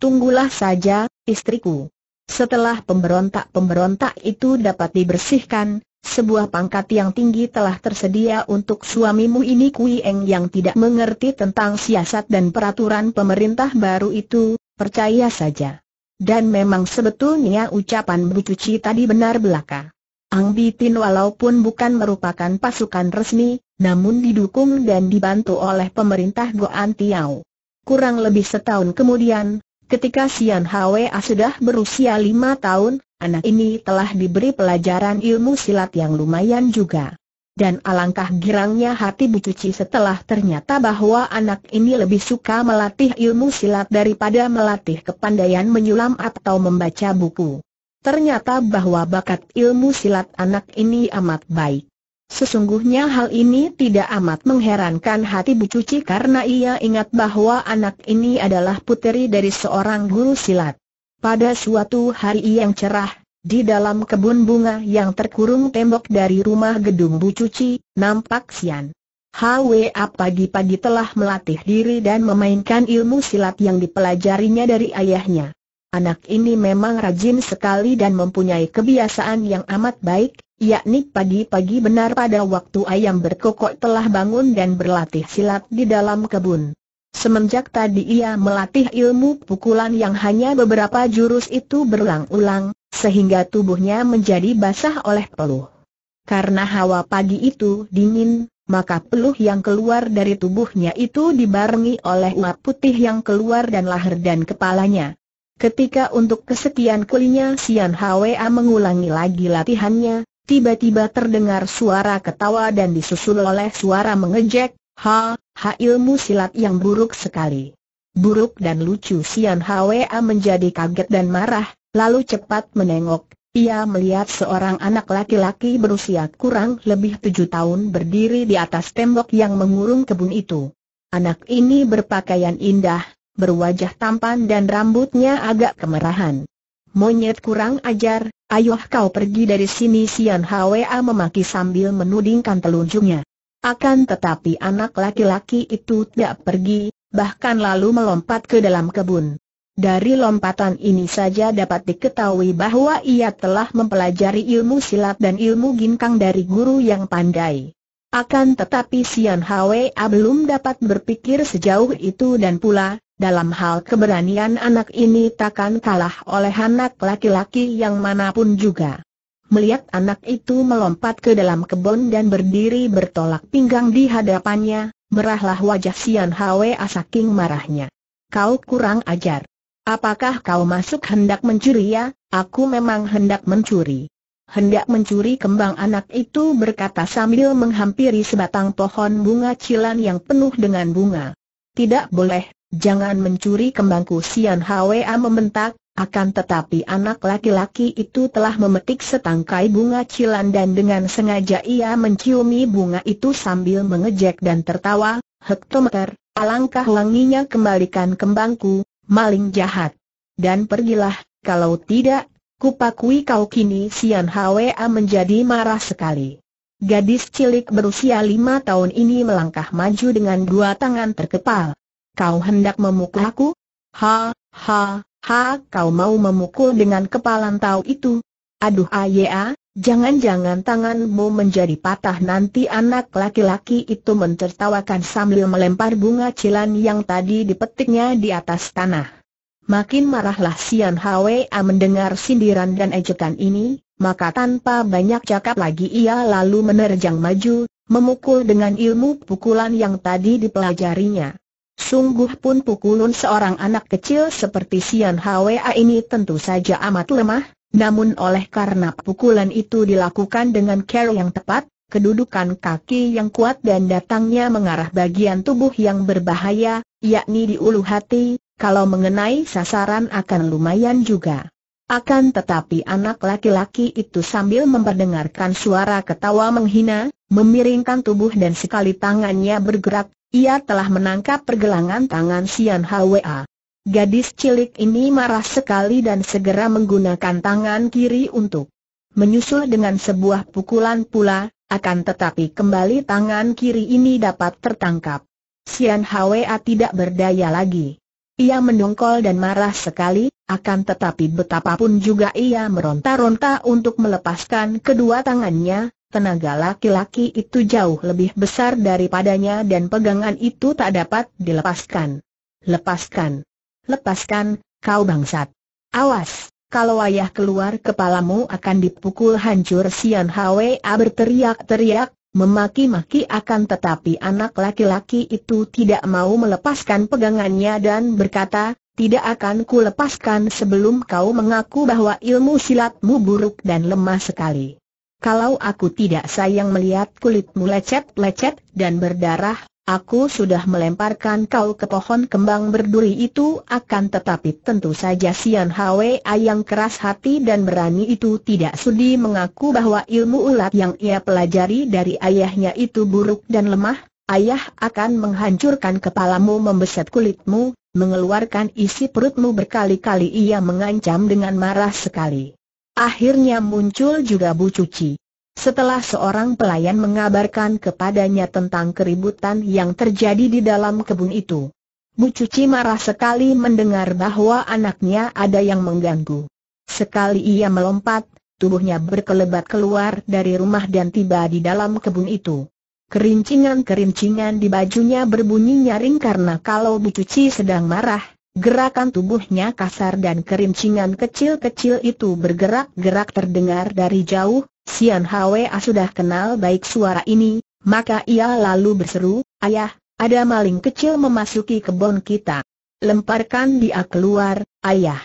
Tunggulah saja, istriku. Setelah pemberontak-pemberontak itu dapat dibersihkan, sebuah pangkat yang tinggi telah tersedia untuk suamimu ini Kui Eng yang tidak mengerti tentang siasat dan peraturan pemerintah baru itu, percaya saja. Dan memang sebetulnya ucapan Bu Cuci tadi benar belaka. Ang Bitin walaupun bukan merupakan pasukan resmi, namun didukung dan dibantu oleh pemerintah Goan Tiau. Kurang lebih setahun kemudian, ketika Sian Hwa sudah berusia lima tahun, anak ini telah diberi pelajaran ilmu silat yang lumayan juga dan alangkah girangnya hati Bu Cuci setelah ternyata bahwa anak ini lebih suka melatih ilmu silat daripada melatih kepandaian menyulam atau membaca buku. Ternyata bahwa bakat ilmu silat anak ini amat baik. Sesungguhnya hal ini tidak amat mengherankan hati Bu Cuci karena ia ingat bahwa anak ini adalah puteri dari seorang guru silat. Pada suatu hari yang cerah, di dalam kebun bunga yang terkurung tembok dari rumah gedung Bu Cuci, nampak Sian. HWA pagi-pagi telah melatih diri dan memainkan ilmu silat yang dipelajarinya dari ayahnya. Anak ini memang rajin sekali dan mempunyai kebiasaan yang amat baik, yakni pagi-pagi benar pada waktu ayam berkokok telah bangun dan berlatih silat di dalam kebun. Semenjak tadi ia melatih ilmu pukulan yang hanya beberapa jurus itu berulang-ulang, sehingga tubuhnya menjadi basah oleh peluh. Karena hawa pagi itu dingin, maka peluh yang keluar dari tubuhnya itu dibarengi oleh uap putih yang keluar dan lahir dan kepalanya. Ketika untuk kesekian kalinya Sian Hwa mengulangi lagi latihannya, tiba-tiba terdengar suara ketawa dan disusul oleh suara mengejek, ha, ha ilmu silat yang buruk sekali buruk dan lucu Sian Hwa menjadi kaget dan marah, lalu cepat menengok. Ia melihat seorang anak laki-laki berusia kurang lebih tujuh tahun berdiri di atas tembok yang mengurung kebun itu. Anak ini berpakaian indah, berwajah tampan dan rambutnya agak kemerahan. Monyet kurang ajar, ayuh kau pergi dari sini Sian Hwa memaki sambil menudingkan telunjuknya. Akan tetapi anak laki-laki itu tidak pergi, bahkan lalu melompat ke dalam kebun. Dari lompatan ini saja dapat diketahui bahwa ia telah mempelajari ilmu silat dan ilmu ginkang dari guru yang pandai. Akan tetapi Sian Hwa belum dapat berpikir sejauh itu dan pula, dalam hal keberanian anak ini takkan kalah oleh anak laki-laki yang manapun juga. Melihat anak itu melompat ke dalam kebun dan berdiri bertolak pinggang di hadapannya, merahlah wajah Sian Hwe Asaking marahnya. Kau kurang ajar. Apakah kau masuk hendak mencuri ya? Aku memang hendak mencuri. Hendak mencuri kembang anak itu berkata sambil menghampiri sebatang pohon bunga cilan yang penuh dengan bunga. Tidak boleh, jangan mencuri kembangku Sian Hwa membentak, akan tetapi anak laki-laki itu telah memetik setangkai bunga cilan dan dengan sengaja ia menciumi bunga itu sambil mengejek dan tertawa, hektometer, alangkah langinya kembalikan kembangku, maling jahat. Dan pergilah, kalau tidak, kupakui kau kini Sian Hwa menjadi marah sekali. Gadis cilik berusia lima tahun ini melangkah maju dengan dua tangan terkepal. Kau hendak memukul aku? Ha, ha, Ha, kau mau memukul dengan kepalan tahu itu? Aduh ayah, jangan-jangan tanganmu menjadi patah nanti anak laki-laki itu mentertawakan sambil melempar bunga cilan yang tadi dipetiknya di atas tanah. Makin marahlah Sian Hwa ah, mendengar sindiran dan ejekan ini, maka tanpa banyak cakap lagi ia lalu menerjang maju, memukul dengan ilmu pukulan yang tadi dipelajarinya. Sungguh pun pukulan seorang anak kecil seperti Sian Hwa ini tentu saja amat lemah, namun oleh karena pukulan itu dilakukan dengan care yang tepat, kedudukan kaki yang kuat dan datangnya mengarah bagian tubuh yang berbahaya, yakni di ulu hati, kalau mengenai sasaran akan lumayan juga. Akan tetapi anak laki-laki itu sambil memperdengarkan suara ketawa menghina, memiringkan tubuh dan sekali tangannya bergerak, ia telah menangkap pergelangan tangan Sian Hwa. Gadis cilik ini marah sekali dan segera menggunakan tangan kiri untuk menyusul dengan sebuah pukulan pula, akan tetapi kembali tangan kiri ini dapat tertangkap. Sian Hwa tidak berdaya lagi. Ia mendongkol dan marah sekali, akan tetapi betapapun juga ia meronta-ronta untuk melepaskan kedua tangannya, tenaga laki-laki itu jauh lebih besar daripadanya dan pegangan itu tak dapat dilepaskan. Lepaskan. Lepaskan, kau bangsat. Awas, kalau ayah keluar kepalamu akan dipukul hancur Sian Hwa berteriak-teriak, memaki-maki akan tetapi anak laki-laki itu tidak mau melepaskan pegangannya dan berkata, tidak akan ku lepaskan sebelum kau mengaku bahwa ilmu silatmu buruk dan lemah sekali. Kalau aku tidak sayang melihat kulitmu lecet-lecet dan berdarah, aku sudah melemparkan kau ke pohon kembang berduri itu akan tetapi tentu saja Sian Hwe yang keras hati dan berani itu tidak sudi mengaku bahwa ilmu ulat yang ia pelajari dari ayahnya itu buruk dan lemah, ayah akan menghancurkan kepalamu membeset kulitmu, mengeluarkan isi perutmu berkali-kali ia mengancam dengan marah sekali. Akhirnya muncul juga Bu Cuci. Setelah seorang pelayan mengabarkan kepadanya tentang keributan yang terjadi di dalam kebun itu. Bu Cuci marah sekali mendengar bahwa anaknya ada yang mengganggu. Sekali ia melompat, tubuhnya berkelebat keluar dari rumah dan tiba di dalam kebun itu. Kerincingan-kerincingan di bajunya berbunyi nyaring karena kalau Bu Cuci sedang marah, Gerakan tubuhnya kasar dan kerincingan kecil-kecil itu bergerak-gerak terdengar dari jauh, Sian Hwa sudah kenal baik suara ini, maka ia lalu berseru, Ayah, ada maling kecil memasuki kebun kita. Lemparkan dia keluar, Ayah.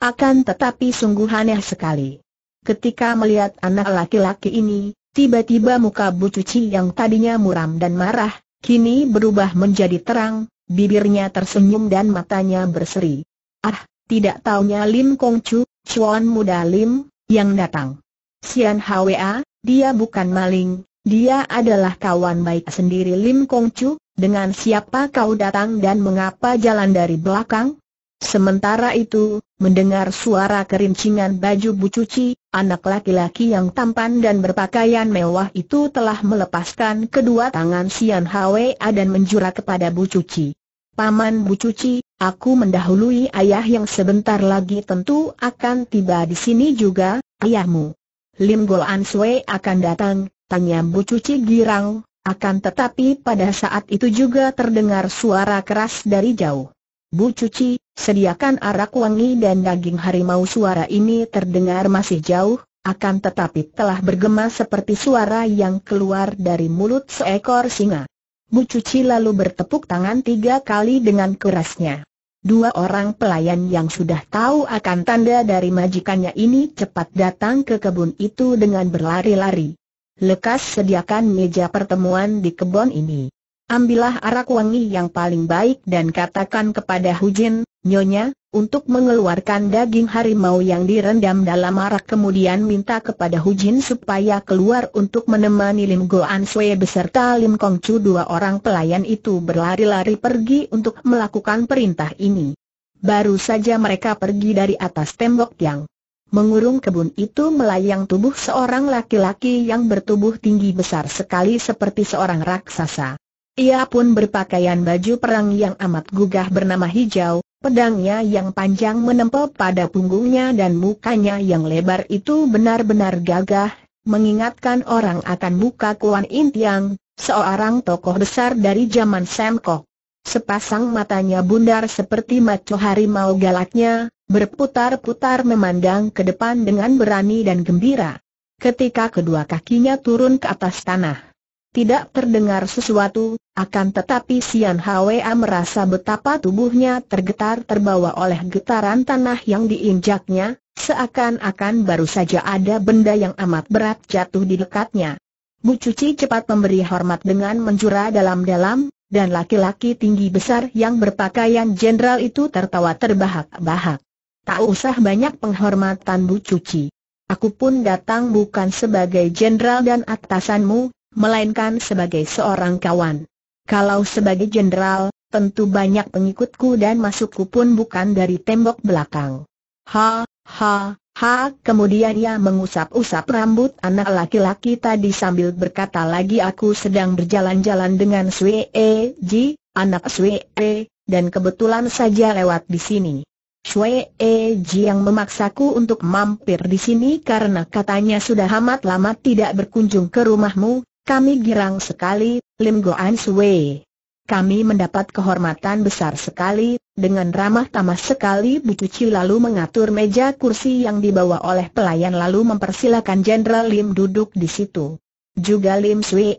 Akan tetapi sungguh aneh sekali. Ketika melihat anak laki-laki ini, tiba-tiba muka Bu Cuci yang tadinya muram dan marah, kini berubah menjadi terang, bibirnya tersenyum dan matanya berseri. Ah, tidak taunya Lim Kong Chu, Chuan muda Lim, yang datang. Sian Hwa, dia bukan maling, dia adalah kawan baik sendiri Lim Kong Chu, dengan siapa kau datang dan mengapa jalan dari belakang? Sementara itu, mendengar suara kerincingan baju Bu Cuci, anak laki-laki yang tampan dan berpakaian mewah itu telah melepaskan kedua tangan Sian Hwa dan menjura kepada Bu Cuci. Paman Bu Cuci, aku mendahului ayah yang sebentar lagi tentu akan tiba di sini juga, ayahmu. Lim Gol An Sui akan datang, tanya Bu Cuci girang, akan tetapi pada saat itu juga terdengar suara keras dari jauh. Bu Cuci, sediakan arak wangi dan daging harimau suara ini terdengar masih jauh, akan tetapi telah bergema seperti suara yang keluar dari mulut seekor singa. Bu Cuci lalu bertepuk tangan tiga kali dengan kerasnya. Dua orang pelayan yang sudah tahu akan tanda dari majikannya ini cepat datang ke kebun itu dengan berlari-lari. Lekas sediakan meja pertemuan di kebun ini. Ambillah arak wangi yang paling baik dan katakan kepada Hujin, Nyonya, untuk mengeluarkan daging harimau yang direndam dalam arak kemudian minta kepada Hujin supaya keluar untuk menemani Lim Goan Sui beserta Lim Kong Chu dua orang pelayan itu berlari-lari pergi untuk melakukan perintah ini. Baru saja mereka pergi dari atas tembok yang mengurung kebun itu melayang tubuh seorang laki-laki yang bertubuh tinggi besar sekali seperti seorang raksasa. Ia pun berpakaian baju perang yang amat gugah bernama hijau, Pedangnya yang panjang menempel pada punggungnya dan mukanya yang lebar itu benar-benar gagah, mengingatkan orang akan muka Kuan Intiang, seorang tokoh besar dari zaman Semkok. Sepasang matanya bundar seperti maco harimau galaknya, berputar-putar memandang ke depan dengan berani dan gembira. Ketika kedua kakinya turun ke atas tanah, tidak terdengar sesuatu, akan tetapi Sian Hwa merasa betapa tubuhnya tergetar terbawa oleh getaran tanah yang diinjaknya, seakan-akan baru saja ada benda yang amat berat jatuh di dekatnya. Bu Cuci cepat memberi hormat dengan menjura dalam-dalam, dan laki-laki tinggi besar yang berpakaian jenderal itu tertawa terbahak-bahak. Tak usah banyak penghormatan Bu Cuci. Aku pun datang bukan sebagai jenderal dan atasanmu, melainkan sebagai seorang kawan. Kalau sebagai jenderal, tentu banyak pengikutku dan masukku pun bukan dari tembok belakang. Ha, ha, ha, kemudian ia mengusap-usap rambut anak laki-laki tadi sambil berkata lagi aku sedang berjalan-jalan dengan Sue e, Ji, anak Swee, e, dan kebetulan saja lewat di sini. Sue e, yang memaksaku untuk mampir di sini karena katanya sudah amat lama tidak berkunjung ke rumahmu, kami girang sekali, Lim Goan Sui. Kami mendapat kehormatan besar sekali, dengan ramah tamah sekali Bu Cuci lalu mengatur meja kursi yang dibawa oleh pelayan lalu mempersilahkan Jenderal Lim duduk di situ. Juga Lim Sui.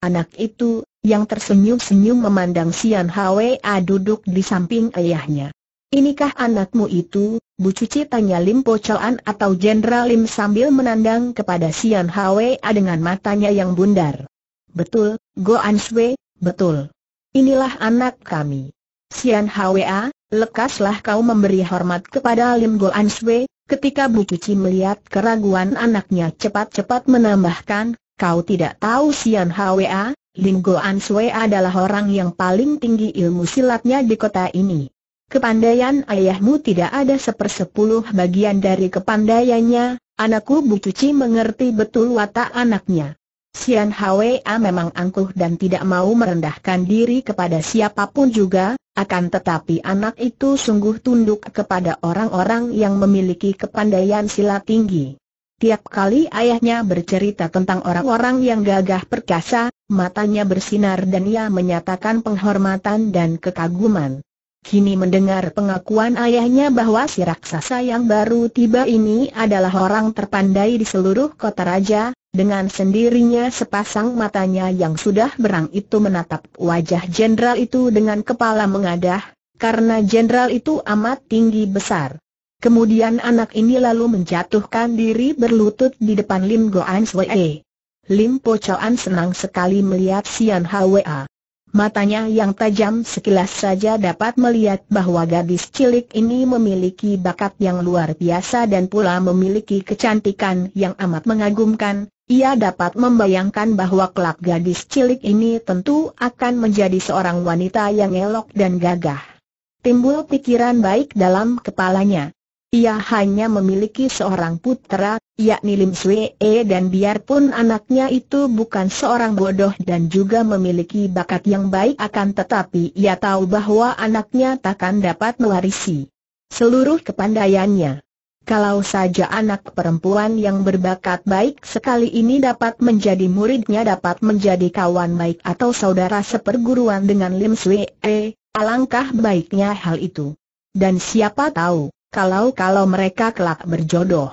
Anak itu, yang tersenyum-senyum memandang Sian Hwa duduk di samping ayahnya. Inikah anakmu itu, Bu Cuci tanya Lim Pocoan atau Jenderal Lim sambil menandang kepada Sian Hwa dengan matanya yang bundar. Betul, Go An Swe, betul. Inilah anak kami. Sian Hwa, ah, lekaslah kau memberi hormat kepada Lim Go An Swe. ketika Bu Cuci melihat keraguan anaknya cepat-cepat menambahkan, kau tidak tahu Sian Hwa, ah? Lim Go An Swe adalah orang yang paling tinggi ilmu silatnya di kota ini. Kepandaian ayahmu tidak ada sepersepuluh bagian dari kepandaiannya, anakku Bu Cuci mengerti betul watak anaknya. Sian Hwa memang angkuh dan tidak mau merendahkan diri kepada siapapun juga, akan tetapi anak itu sungguh tunduk kepada orang-orang yang memiliki kepandaian silat tinggi. Tiap kali ayahnya bercerita tentang orang-orang yang gagah perkasa, matanya bersinar dan ia menyatakan penghormatan dan kekaguman. Kini mendengar pengakuan ayahnya bahwa si raksasa yang baru tiba ini adalah orang terpandai di seluruh kota raja, dengan sendirinya sepasang matanya yang sudah berang itu menatap wajah jenderal itu dengan kepala mengadah, karena jenderal itu amat tinggi besar. Kemudian anak ini lalu menjatuhkan diri berlutut di depan Lim Goan Swee. Lim Po Choan senang sekali melihat Sian Hwa. Matanya yang tajam sekilas saja dapat melihat bahwa gadis cilik ini memiliki bakat yang luar biasa dan pula memiliki kecantikan yang amat mengagumkan. Ia dapat membayangkan bahwa kelak gadis cilik ini tentu akan menjadi seorang wanita yang elok dan gagah. Timbul pikiran baik dalam kepalanya ia hanya memiliki seorang putra, yakni Lim Swee dan biarpun anaknya itu bukan seorang bodoh dan juga memiliki bakat yang baik akan tetapi ia tahu bahwa anaknya takkan dapat mewarisi seluruh kepandaiannya. Kalau saja anak perempuan yang berbakat baik sekali ini dapat menjadi muridnya dapat menjadi kawan baik atau saudara seperguruan dengan Lim Swee, alangkah baiknya hal itu. Dan siapa tahu, kalau-kalau mereka kelak berjodoh.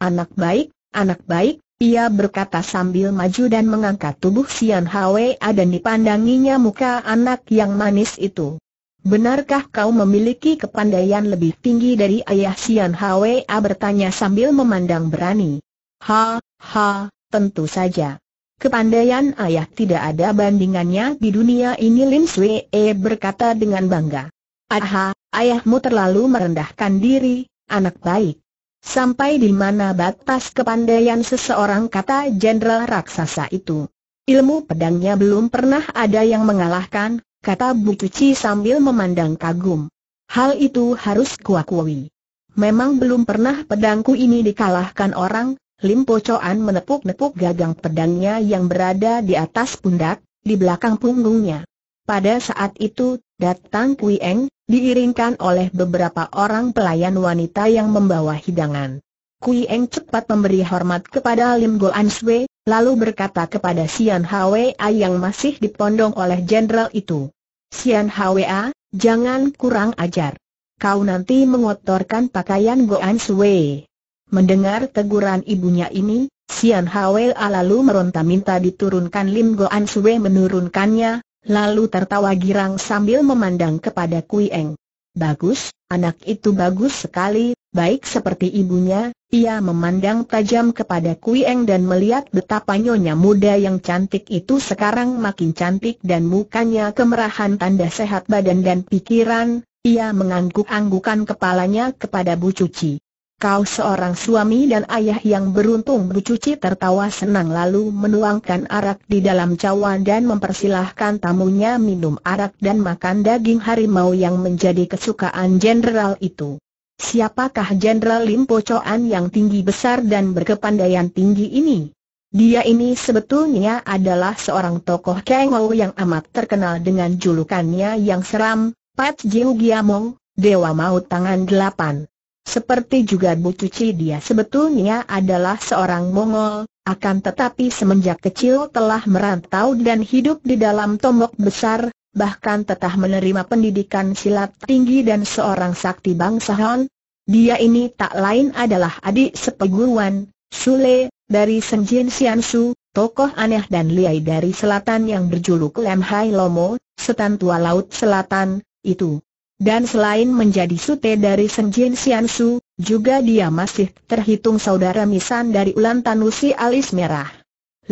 Anak baik, anak baik, ia berkata sambil maju dan mengangkat tubuh Sian Hwa dan dipandanginya muka anak yang manis itu. Benarkah kau memiliki kepandaian lebih tinggi dari ayah Sian Hwa bertanya sambil memandang berani. Ha, ha, tentu saja. Kepandaian ayah tidak ada bandingannya di dunia ini Lim Swee berkata dengan bangga. Aha, Ayahmu terlalu merendahkan diri, anak baik. Sampai di mana batas kepandaian seseorang kata jenderal raksasa itu. Ilmu pedangnya belum pernah ada yang mengalahkan, kata Bu Cuci sambil memandang kagum. Hal itu harus kuakui. Memang belum pernah pedangku ini dikalahkan orang, Lim Pocoan menepuk-nepuk gagang pedangnya yang berada di atas pundak, di belakang punggungnya. Pada saat itu, datang Kui Eng, diiringkan oleh beberapa orang pelayan wanita yang membawa hidangan. Kui Eng cepat memberi hormat kepada Lim Guan Sui, lalu berkata kepada Sian Hwa yang masih dipondong oleh jenderal itu. Sian Hwa, jangan kurang ajar. Kau nanti mengotorkan pakaian Guan Sui. Mendengar teguran ibunya ini, Sian Hwa lalu meronta minta diturunkan Lim Guan Sui menurunkannya, Lalu tertawa girang sambil memandang kepada Kui Eng. Bagus, anak itu bagus sekali, baik seperti ibunya, ia memandang tajam kepada Kui Eng dan melihat betapa nyonya muda yang cantik itu sekarang makin cantik dan mukanya kemerahan tanda sehat badan dan pikiran, ia mengangguk-anggukan kepalanya kepada Bu Cuci. Kau seorang suami dan ayah yang beruntung Bu Cuci tertawa senang lalu menuangkan arak di dalam cawan dan mempersilahkan tamunya minum arak dan makan daging harimau yang menjadi kesukaan jenderal itu. Siapakah Jenderal Lim Pocoan yang tinggi besar dan berkepandaian tinggi ini? Dia ini sebetulnya adalah seorang tokoh Kengou yang amat terkenal dengan julukannya yang seram, Pat Jiu Giamong, Dewa Maut Tangan Delapan. Seperti juga Bu Cuci dia sebetulnya adalah seorang Mongol, akan tetapi semenjak kecil telah merantau dan hidup di dalam tombok besar, bahkan tetah menerima pendidikan silat tinggi dan seorang sakti bangsawan. Dia ini tak lain adalah adik sepeguruan, Sule, dari Senjin Siansu, tokoh aneh dan liai dari selatan yang berjuluk Lem Hai Lomo, setan tua laut selatan, itu. Dan selain menjadi sute dari Senjin Siansu, juga dia masih terhitung saudara misan dari Ulan Tanusi alis merah.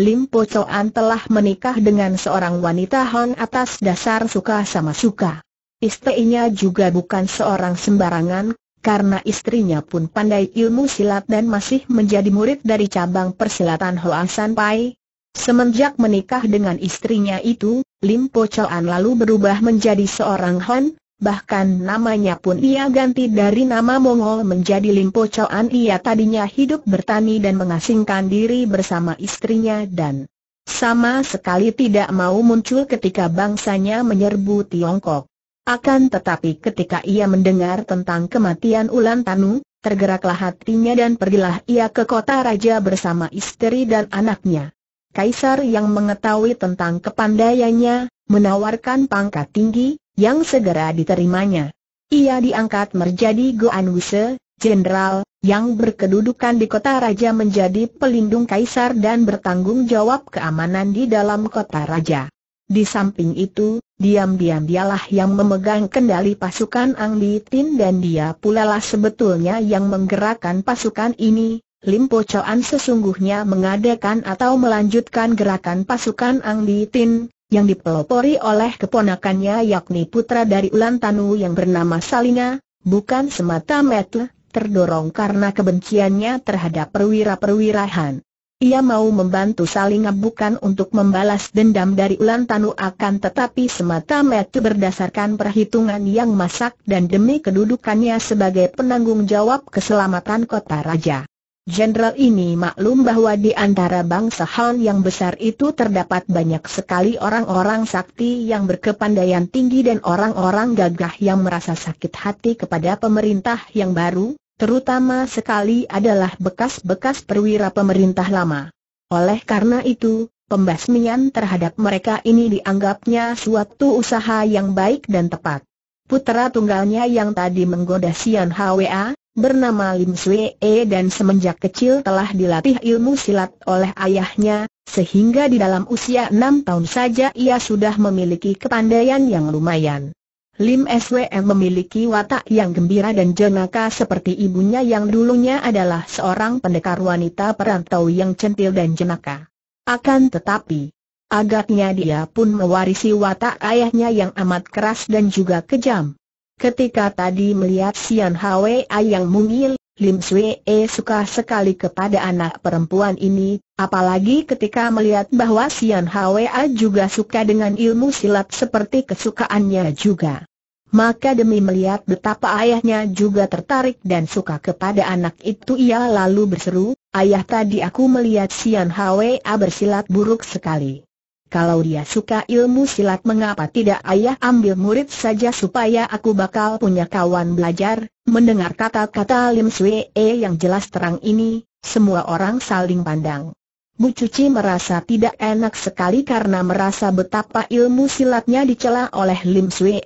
Lim Po Choan telah menikah dengan seorang wanita Hon atas dasar suka sama suka. Istrinya juga bukan seorang sembarangan, karena istrinya pun pandai ilmu silat dan masih menjadi murid dari cabang persilatan Hoa San Pai. Semenjak menikah dengan istrinya itu, Lim Po Choan lalu berubah menjadi seorang Hon, Bahkan namanya pun ia ganti dari nama Mongol menjadi Limpo Chuan. Ia tadinya hidup bertani dan mengasingkan diri bersama istrinya dan sama sekali tidak mau muncul ketika bangsanya menyerbu Tiongkok. Akan tetapi ketika ia mendengar tentang kematian Ulan Tanu, tergeraklah hatinya dan pergilah ia ke kota raja bersama istri dan anaknya. Kaisar yang mengetahui tentang kepandaiannya, menawarkan pangkat tinggi, yang segera diterimanya. Ia diangkat menjadi Goan Wuse, jenderal, yang berkedudukan di kota raja menjadi pelindung kaisar dan bertanggung jawab keamanan di dalam kota raja. Di samping itu, diam-diam dialah yang memegang kendali pasukan Ang Litin dan dia pula lah sebetulnya yang menggerakkan pasukan ini. Lim Chuan sesungguhnya mengadakan atau melanjutkan gerakan pasukan Ang Litin, yang dipelopori oleh keponakannya yakni putra dari Ulan Tanu yang bernama Salinga, bukan semata-mata terdorong karena kebenciannya terhadap perwira-perwira Han. Ia mau membantu Salinga bukan untuk membalas dendam dari Ulan Tanu akan tetapi semata-mata berdasarkan perhitungan yang masak dan demi kedudukannya sebagai penanggung jawab keselamatan kota raja. Jenderal ini maklum bahwa di antara bangsa Han yang besar itu terdapat banyak sekali orang-orang sakti yang berkepandaian tinggi dan orang-orang gagah yang merasa sakit hati kepada pemerintah yang baru, terutama sekali adalah bekas-bekas perwira pemerintah lama. Oleh karena itu, pembasmian terhadap mereka ini dianggapnya suatu usaha yang baik dan tepat. Putera tunggalnya yang tadi menggoda Sian Hwa bernama Lim Swee E dan semenjak kecil telah dilatih ilmu silat oleh ayahnya, sehingga di dalam usia enam tahun saja ia sudah memiliki kepandaian yang lumayan. Lim Swee e memiliki watak yang gembira dan jenaka seperti ibunya yang dulunya adalah seorang pendekar wanita perantau yang centil dan jenaka. Akan tetapi, agaknya dia pun mewarisi watak ayahnya yang amat keras dan juga kejam. Ketika tadi melihat Sian Hwa yang mungil, Lim Swee suka sekali kepada anak perempuan ini, apalagi ketika melihat bahwa Sian Hwa juga suka dengan ilmu silat seperti kesukaannya juga. Maka demi melihat betapa ayahnya juga tertarik dan suka kepada anak itu ia lalu berseru, ayah tadi aku melihat Sian Hwa bersilat buruk sekali. Kalau dia suka ilmu silat mengapa tidak ayah ambil murid saja supaya aku bakal punya kawan belajar? Mendengar kata-kata Lim Swee yang jelas terang ini, semua orang saling pandang. Bu Cuci merasa tidak enak sekali karena merasa betapa ilmu silatnya dicela oleh Lim Swee,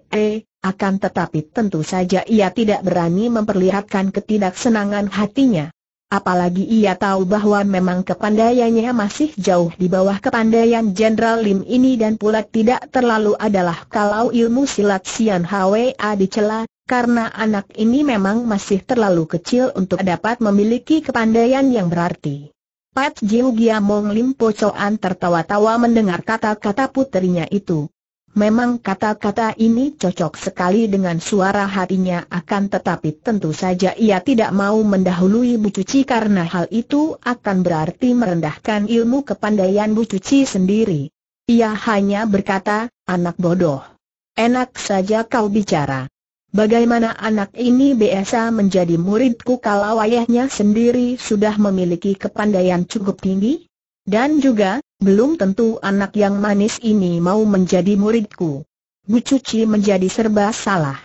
akan tetapi tentu saja ia tidak berani memperlihatkan ketidaksenangan hatinya. Apalagi ia tahu bahwa memang kepandaiannya masih jauh di bawah kepandaian Jenderal Lim ini dan pula tidak terlalu adalah kalau ilmu silat Sian Hwa dicela, karena anak ini memang masih terlalu kecil untuk dapat memiliki kepandaian yang berarti. Pat Jiu Giamong Lim Pocoan tertawa-tawa mendengar kata-kata putrinya itu. Memang kata-kata ini cocok sekali dengan suara hatinya akan tetapi tentu saja ia tidak mau mendahului Bu Cuci karena hal itu akan berarti merendahkan ilmu kepandaian Bu Cuci sendiri. Ia hanya berkata, anak bodoh. Enak saja kau bicara. Bagaimana anak ini biasa menjadi muridku kalau ayahnya sendiri sudah memiliki kepandaian cukup tinggi? Dan juga, belum tentu anak yang manis ini mau menjadi muridku. Bu Cuci menjadi serba salah.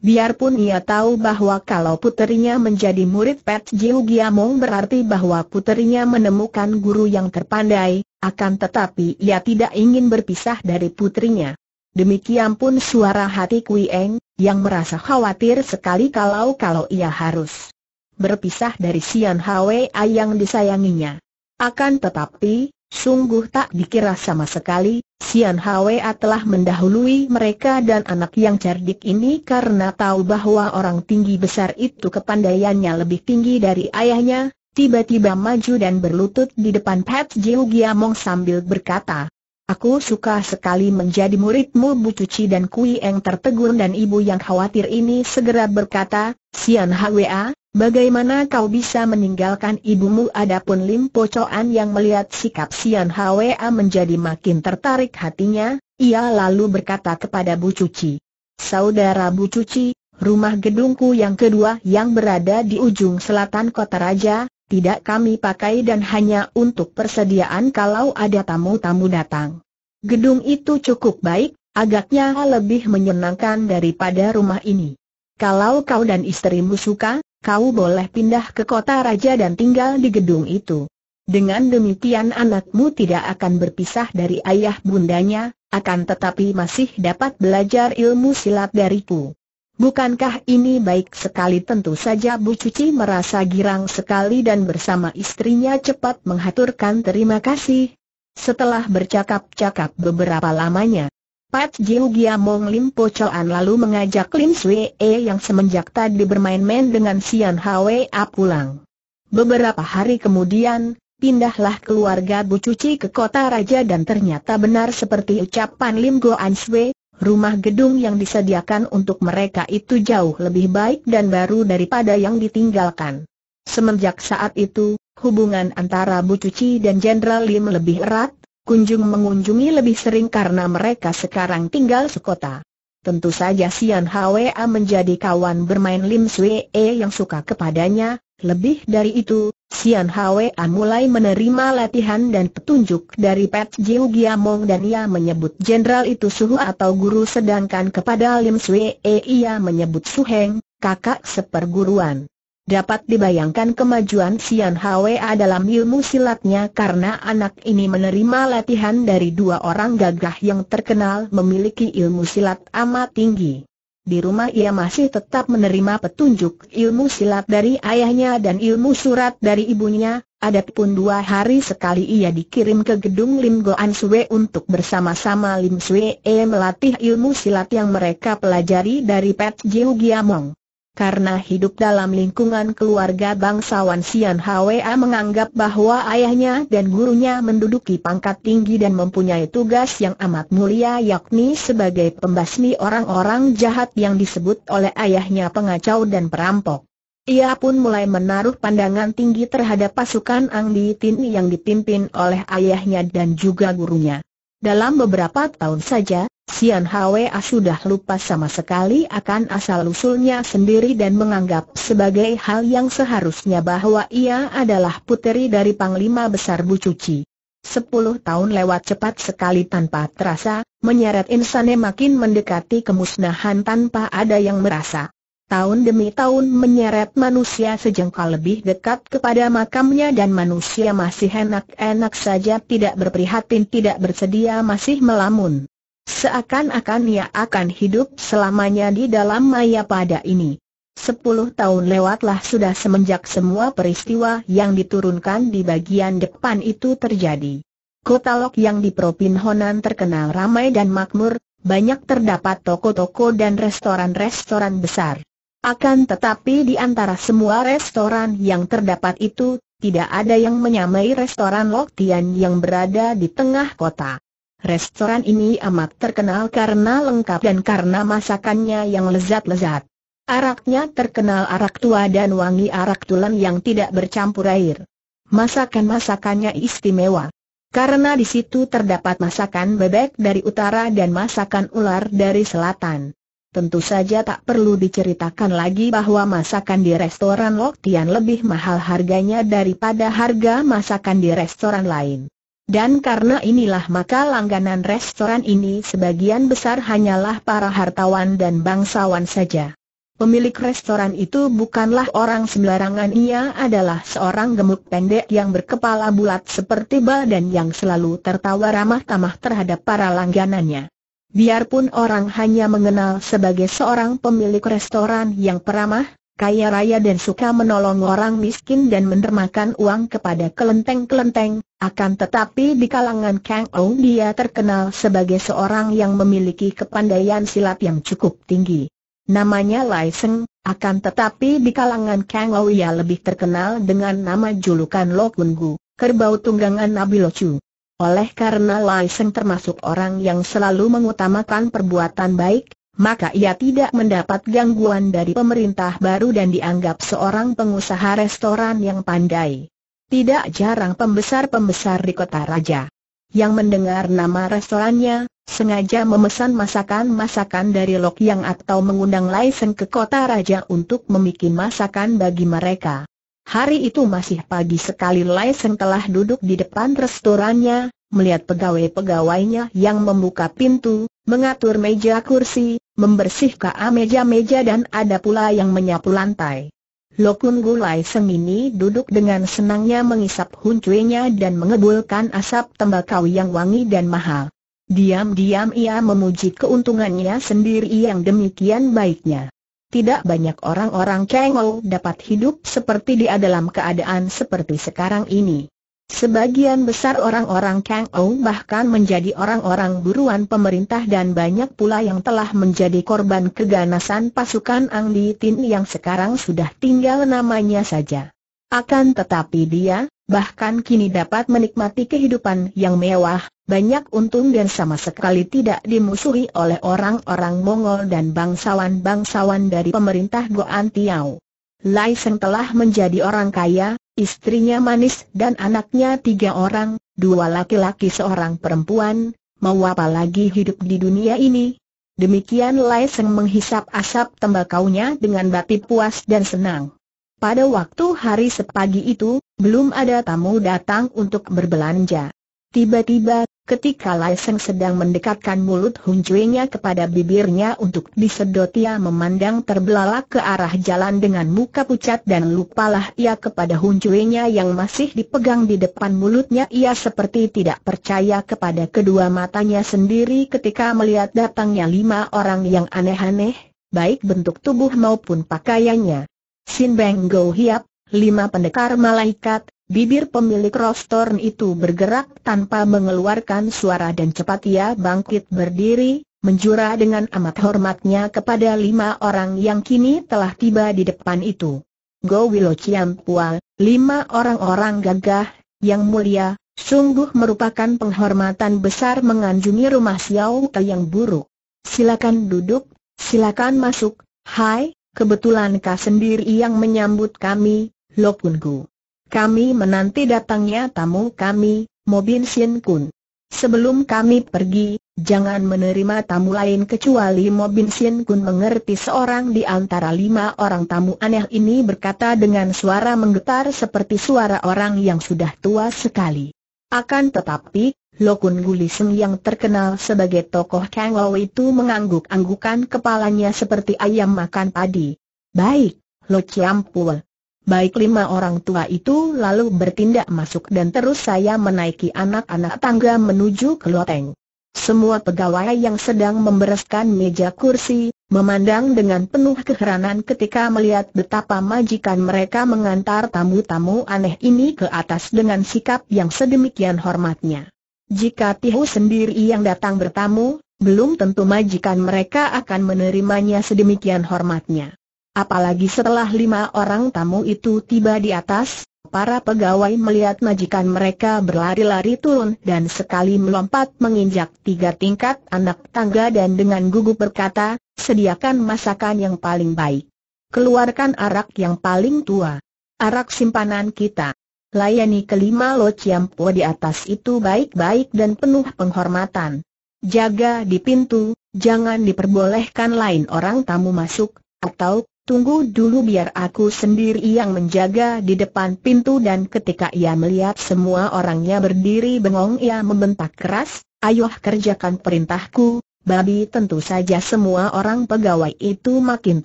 Biarpun ia tahu bahwa kalau puterinya menjadi murid Pet Jiu Giamong berarti bahwa puterinya menemukan guru yang terpandai, akan tetapi ia tidak ingin berpisah dari putrinya. Demikian pun suara hati Kui Eng, yang merasa khawatir sekali kalau-kalau ia harus berpisah dari Sian Hwa yang disayanginya. Akan tetapi, sungguh tak dikira sama sekali, Sian Hwa telah mendahului mereka dan anak yang cerdik ini karena tahu bahwa orang tinggi besar itu kepandaiannya lebih tinggi dari ayahnya, tiba-tiba maju dan berlutut di depan Pat Jiu Giamong sambil berkata, Aku suka sekali menjadi muridmu Bu Cuci dan Kui Eng tertegun dan ibu yang khawatir ini segera berkata, Sian Hwa, bagaimana kau bisa meninggalkan ibumu adapun Lim Po Chuan yang melihat sikap Sian Hwa menjadi makin tertarik hatinya, ia lalu berkata kepada Bu Cuci. Saudara Bu Cuci, rumah gedungku yang kedua yang berada di ujung selatan kota raja, tidak kami pakai dan hanya untuk persediaan kalau ada tamu-tamu datang. Gedung itu cukup baik, agaknya lebih menyenangkan daripada rumah ini. Kalau kau dan istrimu suka, kau boleh pindah ke kota raja dan tinggal di gedung itu. Dengan demikian anakmu tidak akan berpisah dari ayah bundanya, akan tetapi masih dapat belajar ilmu silat dariku. Bukankah ini baik sekali tentu saja Bu Cuci merasa girang sekali dan bersama istrinya cepat menghaturkan terima kasih. Setelah bercakap-cakap beberapa lamanya, Pat Jiu Giamong Lim Po Choan lalu mengajak Lim Swee e yang semenjak tadi bermain-main dengan Sian Hwa pulang. Beberapa hari kemudian, pindahlah keluarga Bu Cuci ke kota raja dan ternyata benar seperti ucapan Lim Goan Swee rumah gedung yang disediakan untuk mereka itu jauh lebih baik dan baru daripada yang ditinggalkan. Semenjak saat itu, hubungan antara Bu Cuci dan Jenderal Lim lebih erat, kunjung mengunjungi lebih sering karena mereka sekarang tinggal sekota. Tentu saja Sian Hwa menjadi kawan bermain Lim Swee yang suka kepadanya, lebih dari itu, Sian Hwa mulai menerima latihan dan petunjuk dari Pat Jiu Giamong dan ia menyebut jenderal itu suhu atau guru sedangkan kepada Lim Sui e ia menyebut suheng, kakak seperguruan. Dapat dibayangkan kemajuan Sian Hwa dalam ilmu silatnya karena anak ini menerima latihan dari dua orang gagah yang terkenal memiliki ilmu silat amat tinggi. Di rumah ia masih tetap menerima petunjuk ilmu silat dari ayahnya dan ilmu surat dari ibunya, adapun dua hari sekali ia dikirim ke gedung Lim Goan Sue untuk bersama-sama Lim Sue melatih ilmu silat yang mereka pelajari dari Pet Jiu Giamong. Karena hidup dalam lingkungan keluarga bangsawan Sian Hwa menganggap bahwa ayahnya dan gurunya menduduki pangkat tinggi dan mempunyai tugas yang amat mulia yakni sebagai pembasmi orang-orang jahat yang disebut oleh ayahnya pengacau dan perampok. Ia pun mulai menaruh pandangan tinggi terhadap pasukan Ang Di Tin yang dipimpin oleh ayahnya dan juga gurunya. Dalam beberapa tahun saja, Sian Hwa sudah lupa sama sekali akan asal-usulnya sendiri dan menganggap sebagai hal yang seharusnya bahwa ia adalah puteri dari Panglima Besar Bu Cuci. Sepuluh tahun lewat cepat sekali tanpa terasa, menyeret insane makin mendekati kemusnahan tanpa ada yang merasa. Tahun demi tahun menyeret manusia sejengkal lebih dekat kepada makamnya dan manusia masih enak-enak saja tidak berprihatin tidak bersedia masih melamun. Seakan-akan ia akan hidup selamanya di dalam maya pada ini. Sepuluh tahun lewatlah sudah semenjak semua peristiwa yang diturunkan di bagian depan itu terjadi. Kota Lok yang di Propin Honan terkenal ramai dan makmur, banyak terdapat toko-toko dan restoran-restoran besar. Akan tetapi di antara semua restoran yang terdapat itu, tidak ada yang menyamai restoran Lok Tian yang berada di tengah kota. Restoran ini amat terkenal karena lengkap dan karena masakannya yang lezat-lezat. Araknya terkenal arak tua dan wangi arak tulen yang tidak bercampur air. Masakan-masakannya istimewa. Karena di situ terdapat masakan bebek dari utara dan masakan ular dari selatan. Tentu saja tak perlu diceritakan lagi bahwa masakan di restoran Loktian lebih mahal harganya daripada harga masakan di restoran lain. Dan karena inilah maka langganan restoran ini sebagian besar hanyalah para hartawan dan bangsawan saja. Pemilik restoran itu bukanlah orang sembarangan ia adalah seorang gemuk pendek yang berkepala bulat seperti badan yang selalu tertawa ramah tamah terhadap para langganannya. Biarpun orang hanya mengenal sebagai seorang pemilik restoran yang peramah, kaya raya dan suka menolong orang miskin dan mendermakan uang kepada kelenteng-kelenteng, akan tetapi di kalangan Kang Ong dia terkenal sebagai seorang yang memiliki kepandaian silat yang cukup tinggi. Namanya Lai Seng, akan tetapi di kalangan Kang Ong ia lebih terkenal dengan nama julukan Lo Kun Gu, kerbau tunggangan Nabi Lo Chu. Oleh karena Lai Seng termasuk orang yang selalu mengutamakan perbuatan baik, maka ia tidak mendapat gangguan dari pemerintah baru dan dianggap seorang pengusaha restoran yang pandai. Tidak jarang pembesar-pembesar di kota raja yang mendengar nama restorannya, sengaja memesan masakan-masakan dari Lok Yang atau mengundang Laisen ke kota raja untuk memikin masakan bagi mereka. Hari itu masih pagi sekali Laisen telah duduk di depan restorannya, melihat pegawai-pegawainya yang membuka pintu, mengatur meja kursi, membersihkan meja-meja dan ada pula yang menyapu lantai. Lokun Gulai Seng ini duduk dengan senangnya mengisap huncuenya dan mengebulkan asap tembakau yang wangi dan mahal. Diam-diam ia memuji keuntungannya sendiri yang demikian baiknya. Tidak banyak orang-orang Cengol dapat hidup seperti dia dalam keadaan seperti sekarang ini. Sebagian besar orang-orang Kang Ou bahkan menjadi orang-orang buruan pemerintah dan banyak pula yang telah menjadi korban keganasan pasukan Ang Di Tin yang sekarang sudah tinggal namanya saja. Akan tetapi dia, bahkan kini dapat menikmati kehidupan yang mewah, banyak untung dan sama sekali tidak dimusuhi oleh orang-orang Mongol dan bangsawan-bangsawan dari pemerintah Goan Tiau. Lai Seng telah menjadi orang kaya, istrinya manis dan anaknya tiga orang, dua laki-laki seorang perempuan, mau apa lagi hidup di dunia ini? Demikian Lai Seng menghisap asap tembakaunya dengan bati puas dan senang. Pada waktu hari sepagi itu, belum ada tamu datang untuk berbelanja. Tiba-tiba Ketika Lai Seng sedang mendekatkan mulut huncuinya kepada bibirnya untuk disedot ia memandang terbelalak ke arah jalan dengan muka pucat dan lupalah ia kepada huncuinya yang masih dipegang di depan mulutnya ia seperti tidak percaya kepada kedua matanya sendiri ketika melihat datangnya lima orang yang aneh-aneh, baik bentuk tubuh maupun pakaiannya. Sin Beng Go Hiap, lima pendekar malaikat, Bibir pemilik rostorn itu bergerak tanpa mengeluarkan suara dan cepat ia bangkit berdiri, menjura dengan amat hormatnya kepada lima orang yang kini telah tiba di depan itu. Go Wilo Chiam Pua, lima orang-orang gagah, yang mulia, sungguh merupakan penghormatan besar menganjungi rumah Xiao Te yang buruk. Silakan duduk, silakan masuk, hai, kebetulankah sendiri yang menyambut kami, Lo Pun Gu. Kami menanti datangnya tamu kami, Mobin Sin Kun. Sebelum kami pergi, jangan menerima tamu lain kecuali Mobin Sin Kun mengerti seorang di antara lima orang tamu aneh ini berkata dengan suara menggetar seperti suara orang yang sudah tua sekali. Akan tetapi, Lokun Gulisen yang terkenal sebagai tokoh Lo itu mengangguk-anggukan kepalanya seperti ayam makan padi. Baik, Lo Ciampul. Baik lima orang tua itu lalu bertindak masuk dan terus saya menaiki anak-anak tangga menuju ke loteng. Semua pegawai yang sedang membereskan meja kursi, memandang dengan penuh keheranan ketika melihat betapa majikan mereka mengantar tamu-tamu aneh ini ke atas dengan sikap yang sedemikian hormatnya. Jika Tihu sendiri yang datang bertamu, belum tentu majikan mereka akan menerimanya sedemikian hormatnya. Apalagi setelah lima orang tamu itu tiba di atas, para pegawai melihat majikan mereka berlari-lari turun dan sekali melompat menginjak tiga tingkat anak tangga dan dengan gugup berkata, sediakan masakan yang paling baik. Keluarkan arak yang paling tua. Arak simpanan kita. Layani kelima Lo di atas itu baik-baik dan penuh penghormatan. Jaga di pintu, jangan diperbolehkan lain orang tamu masuk, atau Tunggu dulu biar aku sendiri yang menjaga di depan pintu dan ketika ia melihat semua orangnya berdiri bengong ia membentak keras, ayoh kerjakan perintahku, babi tentu saja semua orang pegawai itu makin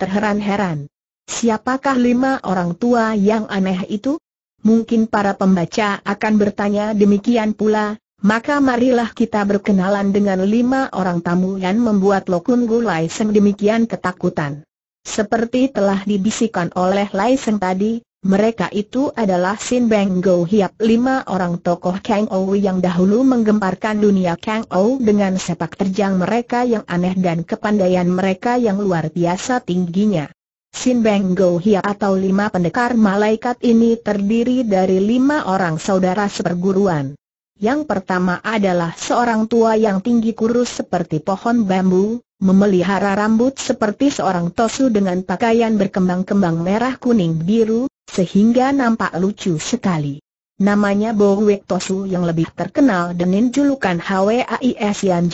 terheran-heran. Siapakah lima orang tua yang aneh itu? Mungkin para pembaca akan bertanya demikian pula, maka marilah kita berkenalan dengan lima orang tamu yang membuat Lokun Gulai sedemikian ketakutan. Seperti telah dibisikkan oleh Lai Seng tadi, mereka itu adalah Sin Beng Go Hiap lima orang tokoh Kang Ou yang dahulu menggemparkan dunia Kang Ou dengan sepak terjang mereka yang aneh dan kepandaian mereka yang luar biasa tingginya. Sin Beng Go Hiap atau lima pendekar malaikat ini terdiri dari lima orang saudara seperguruan. Yang pertama adalah seorang tua yang tinggi kurus seperti pohon bambu, memelihara rambut seperti seorang tosu dengan pakaian berkembang-kembang merah kuning biru, sehingga nampak lucu sekali. Namanya Bowek Tosu yang lebih terkenal dengan julukan HWAIS Yan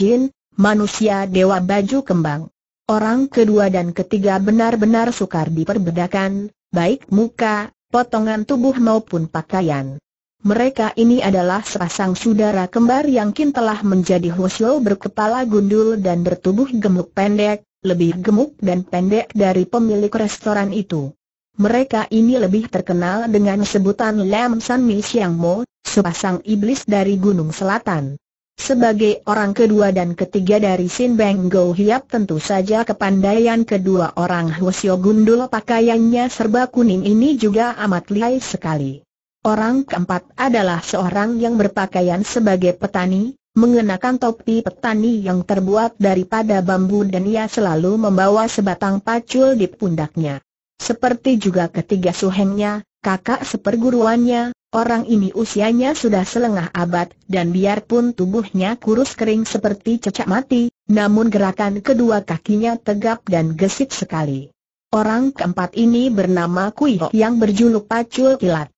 manusia dewa baju kembang. Orang kedua dan ketiga benar-benar sukar diperbedakan, baik muka, potongan tubuh maupun pakaian. Mereka ini adalah sepasang saudara kembar yang kini telah menjadi Hoshio berkepala gundul dan bertubuh gemuk pendek, lebih gemuk dan pendek dari pemilik restoran itu. Mereka ini lebih terkenal dengan sebutan Lam San Mi Siang Mo, sepasang iblis dari Gunung Selatan. Sebagai orang kedua dan ketiga dari Sin Beng Go Hiap tentu saja kepandaian kedua orang Husyo gundul pakaiannya serba kuning ini juga amat lihai sekali. Orang keempat adalah seorang yang berpakaian sebagai petani, mengenakan topi petani yang terbuat daripada bambu dan ia selalu membawa sebatang pacul di pundaknya. Seperti juga ketiga suhengnya, kakak seperguruannya, orang ini usianya sudah selengah abad dan biarpun tubuhnya kurus kering seperti cecak mati, namun gerakan kedua kakinya tegap dan gesit sekali. Orang keempat ini bernama Kuiho yang berjuluk pacul kilat.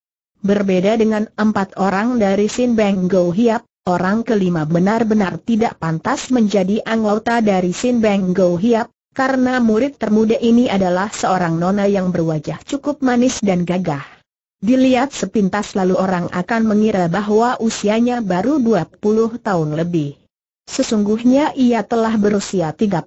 Berbeda dengan empat orang dari Sin Beng Go Hiap, orang kelima benar-benar tidak pantas menjadi anggota dari Sin Beng Go Hiap, karena murid termuda ini adalah seorang nona yang berwajah cukup manis dan gagah. Dilihat sepintas lalu orang akan mengira bahwa usianya baru 20 tahun lebih. Sesungguhnya ia telah berusia 35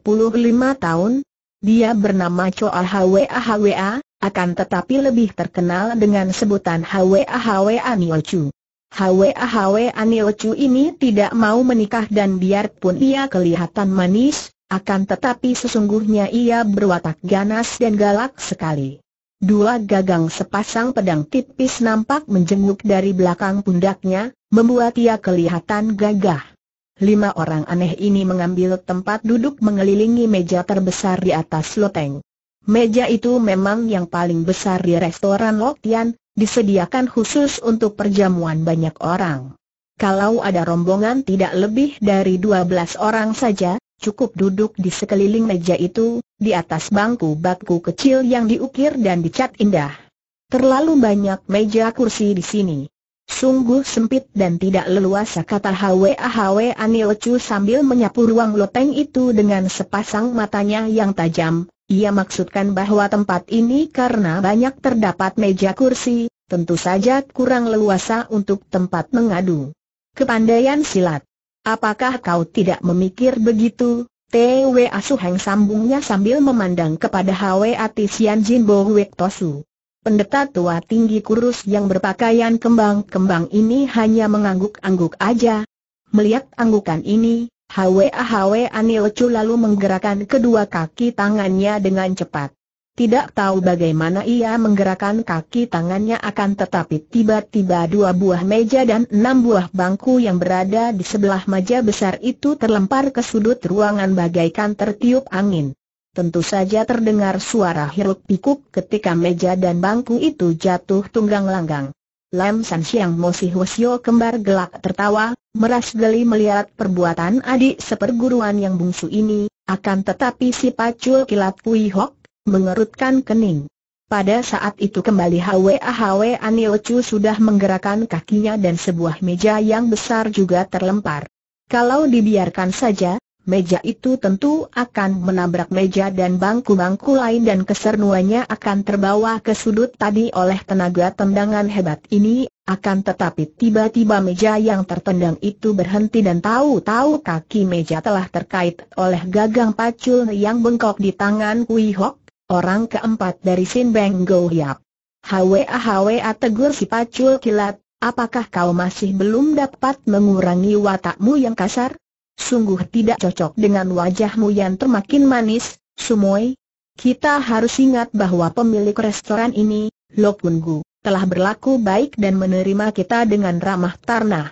tahun, dia bernama Choa Hwa Hwa, akan tetapi lebih terkenal dengan sebutan Hwa Hwa Niochu. Hwa Hwa Niochu ini tidak mau menikah dan biarpun ia kelihatan manis, akan tetapi sesungguhnya ia berwatak ganas dan galak sekali. Dua gagang sepasang pedang tipis nampak menjenguk dari belakang pundaknya, membuat ia kelihatan gagah lima orang aneh ini mengambil tempat duduk mengelilingi meja terbesar di atas loteng. Meja itu memang yang paling besar di restoran Lotian, disediakan khusus untuk perjamuan banyak orang. Kalau ada rombongan tidak lebih dari dua belas orang saja, cukup duduk di sekeliling meja itu, di atas bangku-bangku kecil yang diukir dan dicat indah. Terlalu banyak meja kursi di sini. Sungguh sempit dan tidak leluasa kata Hwa Hwa Anil Chu sambil menyapu ruang loteng itu dengan sepasang matanya yang tajam. Ia maksudkan bahwa tempat ini karena banyak terdapat meja kursi, tentu saja kurang leluasa untuk tempat mengadu. Kepandaian silat. Apakah kau tidak memikir begitu? Tew Asuheng sambungnya sambil memandang kepada Hwa Tisian Bo Wek Tosu. Pendeta tua tinggi kurus yang berpakaian kembang-kembang ini hanya mengangguk-angguk aja. Melihat anggukan ini, Hwa-Hwa Anilcu lalu menggerakkan kedua kaki tangannya dengan cepat. Tidak tahu bagaimana ia menggerakkan kaki tangannya akan tetapi tiba-tiba dua buah meja dan enam buah bangku yang berada di sebelah meja besar itu terlempar ke sudut ruangan bagaikan tertiup angin. Tentu saja terdengar suara hiruk pikuk ketika meja dan bangku itu jatuh tunggang langgang. Lam San Siang Mo Si Hwasyo kembar gelak tertawa, meras geli melihat perbuatan adik seperguruan yang bungsu ini, akan tetapi si pacul kilat Pui Hok, mengerutkan kening. Pada saat itu kembali Hwa Hwa Aniochu sudah menggerakkan kakinya dan sebuah meja yang besar juga terlempar. Kalau dibiarkan saja, meja itu tentu akan menabrak meja dan bangku-bangku lain dan kesernuanya akan terbawa ke sudut tadi oleh tenaga tendangan hebat ini, akan tetapi tiba-tiba meja yang tertendang itu berhenti dan tahu-tahu kaki meja telah terkait oleh gagang pacul yang bengkok di tangan Kui Hok, orang keempat dari Sin Beng Go Hiap. Hwa Hwa tegur si pacul kilat, apakah kau masih belum dapat mengurangi watakmu yang kasar? sungguh tidak cocok dengan wajahmu yang termakin manis, Sumoy. Kita harus ingat bahwa pemilik restoran ini, gu, telah berlaku baik dan menerima kita dengan ramah tarnah.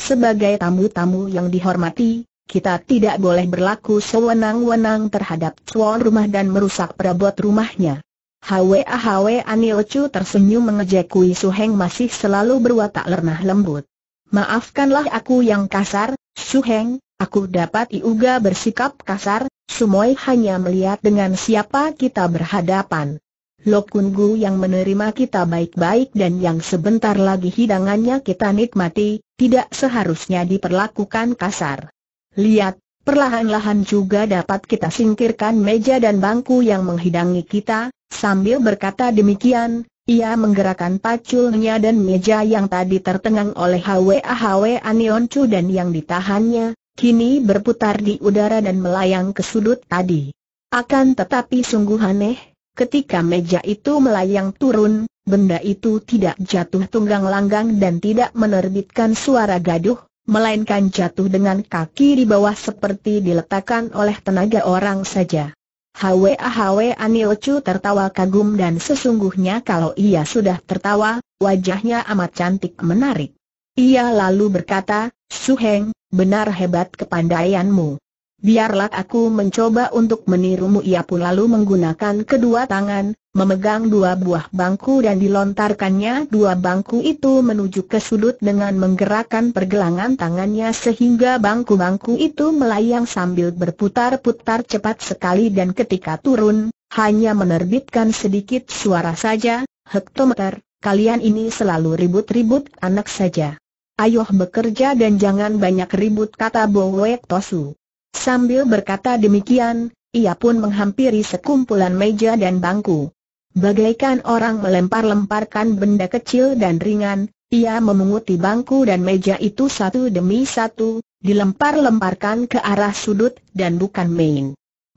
Sebagai tamu-tamu yang dihormati, kita tidak boleh berlaku sewenang-wenang terhadap tuan rumah dan merusak perabot rumahnya. Hwa Hwa Chu tersenyum mengejek Kui Heng masih selalu berwatak lernah lembut. Maafkanlah aku yang kasar, Su Heng. Aku dapat Iuga bersikap kasar, Semua hanya melihat dengan siapa kita berhadapan. Lokun yang menerima kita baik-baik dan yang sebentar lagi hidangannya kita nikmati, tidak seharusnya diperlakukan kasar. Lihat, perlahan-lahan juga dapat kita singkirkan meja dan bangku yang menghidangi kita, sambil berkata demikian, ia menggerakkan paculnya dan meja yang tadi tertengang oleh Hwa Hwa anioncu dan yang ditahannya, kini berputar di udara dan melayang ke sudut tadi. Akan tetapi sungguh aneh, ketika meja itu melayang turun, benda itu tidak jatuh tunggang langgang dan tidak menerbitkan suara gaduh, melainkan jatuh dengan kaki di bawah seperti diletakkan oleh tenaga orang saja. Hwa Hwa Anilcu tertawa kagum dan sesungguhnya kalau ia sudah tertawa, wajahnya amat cantik menarik. Ia lalu berkata, Suheng, benar hebat kepandaianmu. Biarlah aku mencoba untuk menirumu ia pun lalu menggunakan kedua tangan, memegang dua buah bangku dan dilontarkannya dua bangku itu menuju ke sudut dengan menggerakkan pergelangan tangannya sehingga bangku-bangku itu melayang sambil berputar-putar cepat sekali dan ketika turun, hanya menerbitkan sedikit suara saja, hektometer, kalian ini selalu ribut-ribut anak saja ayoh bekerja dan jangan banyak ribut kata Bowek Tosu. Sambil berkata demikian, ia pun menghampiri sekumpulan meja dan bangku. Bagaikan orang melempar-lemparkan benda kecil dan ringan, ia memunguti bangku dan meja itu satu demi satu, dilempar-lemparkan ke arah sudut dan bukan main.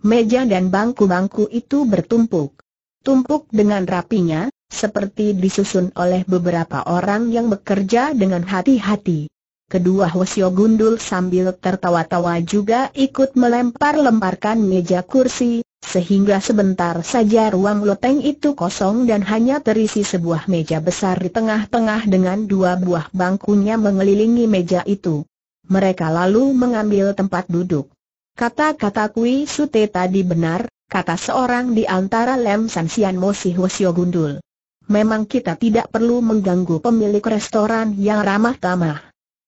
Meja dan bangku-bangku itu bertumpuk. Tumpuk dengan rapinya, seperti disusun oleh beberapa orang yang bekerja dengan hati-hati. Kedua Hwasyo gundul sambil tertawa-tawa juga ikut melempar-lemparkan meja kursi, sehingga sebentar saja ruang loteng itu kosong dan hanya terisi sebuah meja besar di tengah-tengah dengan dua buah bangkunya mengelilingi meja itu. Mereka lalu mengambil tempat duduk. Kata-kata Kui Sute tadi benar, kata seorang di antara Lem Sansian Mosi Hwasyo Gundul memang kita tidak perlu mengganggu pemilik restoran yang ramah tamah.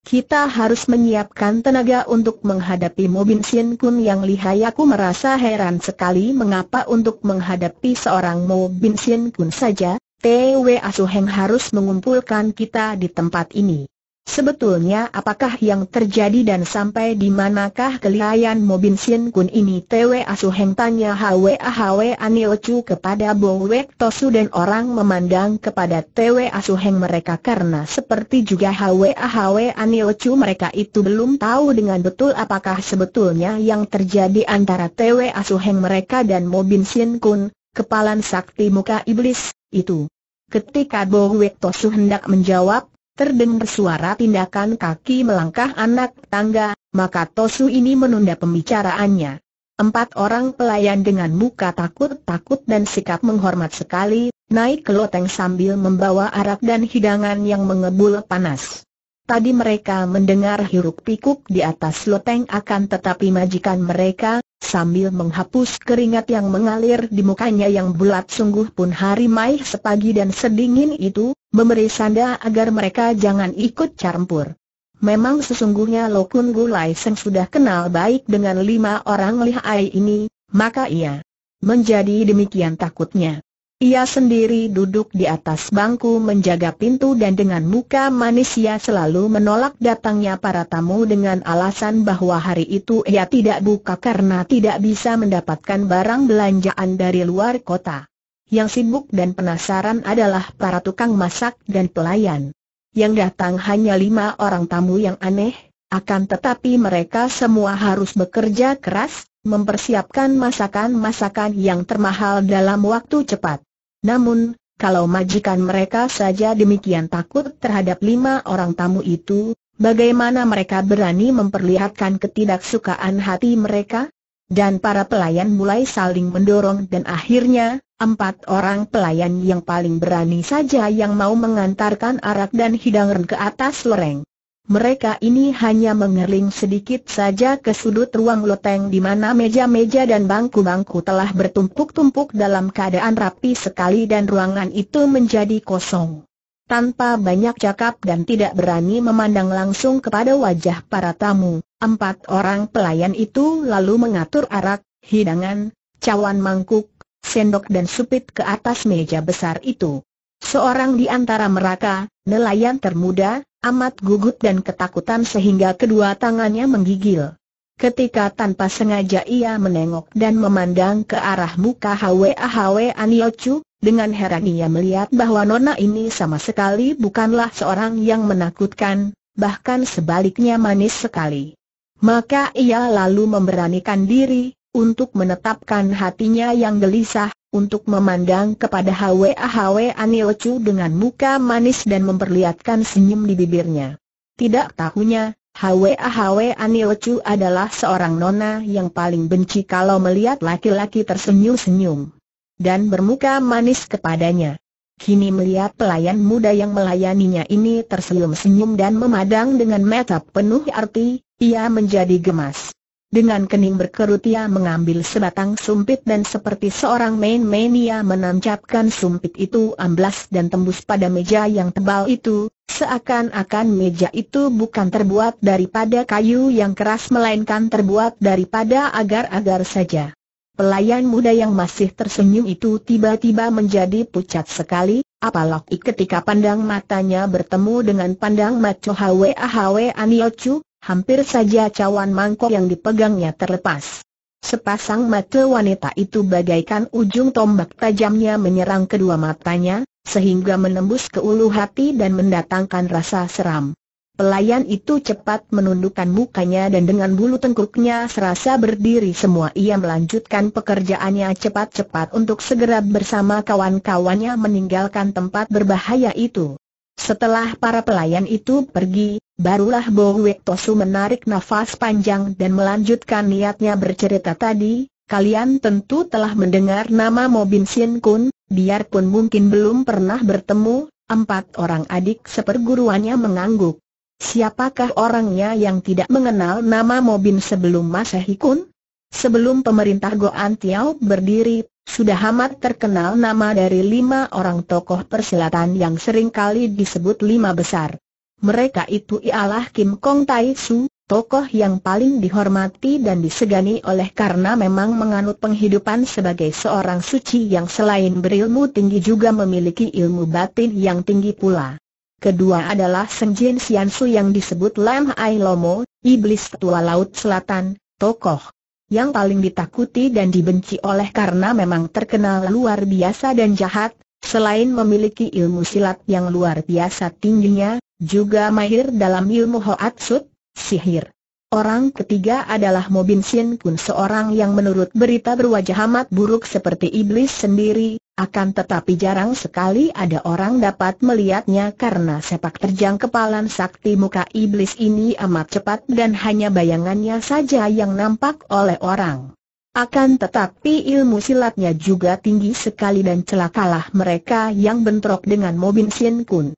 Kita harus menyiapkan tenaga untuk menghadapi Mobin Sin Kun yang lihai Aku merasa heran sekali mengapa untuk menghadapi seorang Mobin Sin Kun saja, TW Asuheng harus mengumpulkan kita di tempat ini Sebetulnya apakah yang terjadi dan sampai di manakah kelihayan Mobin Sin Kun ini Twe Asuheng tanya Hwa Hwa Anio Chu kepada Bo Wek Tosu dan orang memandang kepada Twe Asuheng mereka karena seperti juga Hwa Hwa Anio Chu mereka itu belum tahu dengan betul apakah sebetulnya yang terjadi antara Twe Asuheng mereka dan Mobin Sin Kun, kepalan sakti muka iblis, itu. Ketika Bo Wek Tosu hendak menjawab, Terdengar suara tindakan kaki melangkah anak tangga, maka Tosu ini menunda pembicaraannya. Empat orang pelayan dengan muka takut-takut dan sikap menghormat sekali, naik ke loteng sambil membawa arak dan hidangan yang mengebul panas. Tadi mereka mendengar hiruk-pikuk di atas loteng akan tetapi majikan mereka, sambil menghapus keringat yang mengalir di mukanya yang bulat sungguh pun hari maih sepagi dan sedingin itu, memberi sanda agar mereka jangan ikut campur. Memang sesungguhnya Lokun Gulai Seng sudah kenal baik dengan lima orang lihai ini, maka ia menjadi demikian takutnya. Ia sendiri duduk di atas bangku menjaga pintu dan dengan muka manis ia selalu menolak datangnya para tamu dengan alasan bahwa hari itu ia tidak buka karena tidak bisa mendapatkan barang belanjaan dari luar kota. Yang sibuk dan penasaran adalah para tukang masak dan pelayan. Yang datang hanya lima orang tamu yang aneh, akan tetapi mereka semua harus bekerja keras, mempersiapkan masakan-masakan yang termahal dalam waktu cepat. Namun, kalau majikan mereka saja demikian takut terhadap lima orang tamu itu, bagaimana mereka berani memperlihatkan ketidaksukaan hati mereka? dan para pelayan mulai saling mendorong dan akhirnya, empat orang pelayan yang paling berani saja yang mau mengantarkan arak dan hidangan ke atas loreng. Mereka ini hanya mengerling sedikit saja ke sudut ruang loteng di mana meja-meja dan bangku-bangku telah bertumpuk-tumpuk dalam keadaan rapi sekali dan ruangan itu menjadi kosong. Tanpa banyak cakap dan tidak berani memandang langsung kepada wajah para tamu, empat orang pelayan itu lalu mengatur arak, hidangan, cawan mangkuk, sendok dan supit ke atas meja besar itu. Seorang di antara mereka, nelayan termuda, amat gugut dan ketakutan sehingga kedua tangannya menggigil. Ketika tanpa sengaja ia menengok dan memandang ke arah muka Hwa Hwa Aniochu, dengan heran ia melihat bahwa Nona ini sama sekali bukanlah seorang yang menakutkan, bahkan sebaliknya manis sekali. Maka ia lalu memberanikan diri, untuk menetapkan hatinya yang gelisah, untuk memandang kepada Hwa Hwa Anilcu dengan muka manis dan memperlihatkan senyum di bibirnya. Tidak tahunya, Hwa Hwa Anilcu adalah seorang nona yang paling benci kalau melihat laki-laki tersenyum-senyum dan bermuka manis kepadanya. Kini melihat pelayan muda yang melayaninya ini tersenyum senyum dan memandang dengan mata penuh arti, ia menjadi gemas. Dengan kening berkerut ia mengambil sebatang sumpit dan seperti seorang main-main ia menancapkan sumpit itu amblas dan tembus pada meja yang tebal itu, seakan-akan meja itu bukan terbuat daripada kayu yang keras melainkan terbuat daripada agar-agar saja. Pelayan muda yang masih tersenyum itu tiba-tiba menjadi pucat sekali, apalagi ketika pandang matanya bertemu dengan pandang Macho Hwe Ahwe Aniochu, hampir saja cawan mangkok yang dipegangnya terlepas. Sepasang mata wanita itu bagaikan ujung tombak tajamnya menyerang kedua matanya, sehingga menembus ke ulu hati dan mendatangkan rasa seram. Pelayan itu cepat menundukkan mukanya dan dengan bulu tengkuknya serasa berdiri semua ia melanjutkan pekerjaannya cepat-cepat untuk segera bersama kawan-kawannya meninggalkan tempat berbahaya itu. Setelah para pelayan itu pergi, barulah Bo Wek Tosu menarik nafas panjang dan melanjutkan niatnya bercerita tadi, kalian tentu telah mendengar nama Mobin Sin Kun, biarpun mungkin belum pernah bertemu, empat orang adik seperguruannya mengangguk. Siapakah orangnya yang tidak mengenal nama Mobin sebelum masa Hikun? Sebelum pemerintah Goan Tiao berdiri, sudah amat terkenal nama dari lima orang tokoh persilatan yang seringkali disebut lima besar. Mereka itu ialah Kim Kong Tai Su, tokoh yang paling dihormati dan disegani oleh karena memang menganut penghidupan sebagai seorang suci yang selain berilmu tinggi juga memiliki ilmu batin yang tinggi pula. Kedua adalah Senjin Siansu yang disebut Lam Ai Lomo, iblis Tua laut selatan, tokoh yang paling ditakuti dan dibenci oleh karena memang terkenal luar biasa dan jahat, selain memiliki ilmu silat yang luar biasa tingginya, juga mahir dalam ilmu Hoatsut, sihir. Orang ketiga adalah Mobin Sin Kun seorang yang menurut berita berwajah amat buruk seperti iblis sendiri, akan tetapi jarang sekali ada orang dapat melihatnya karena sepak terjang kepalan sakti muka iblis ini amat cepat dan hanya bayangannya saja yang nampak oleh orang. Akan tetapi ilmu silatnya juga tinggi sekali dan celakalah mereka yang bentrok dengan Mobin Sin Kun.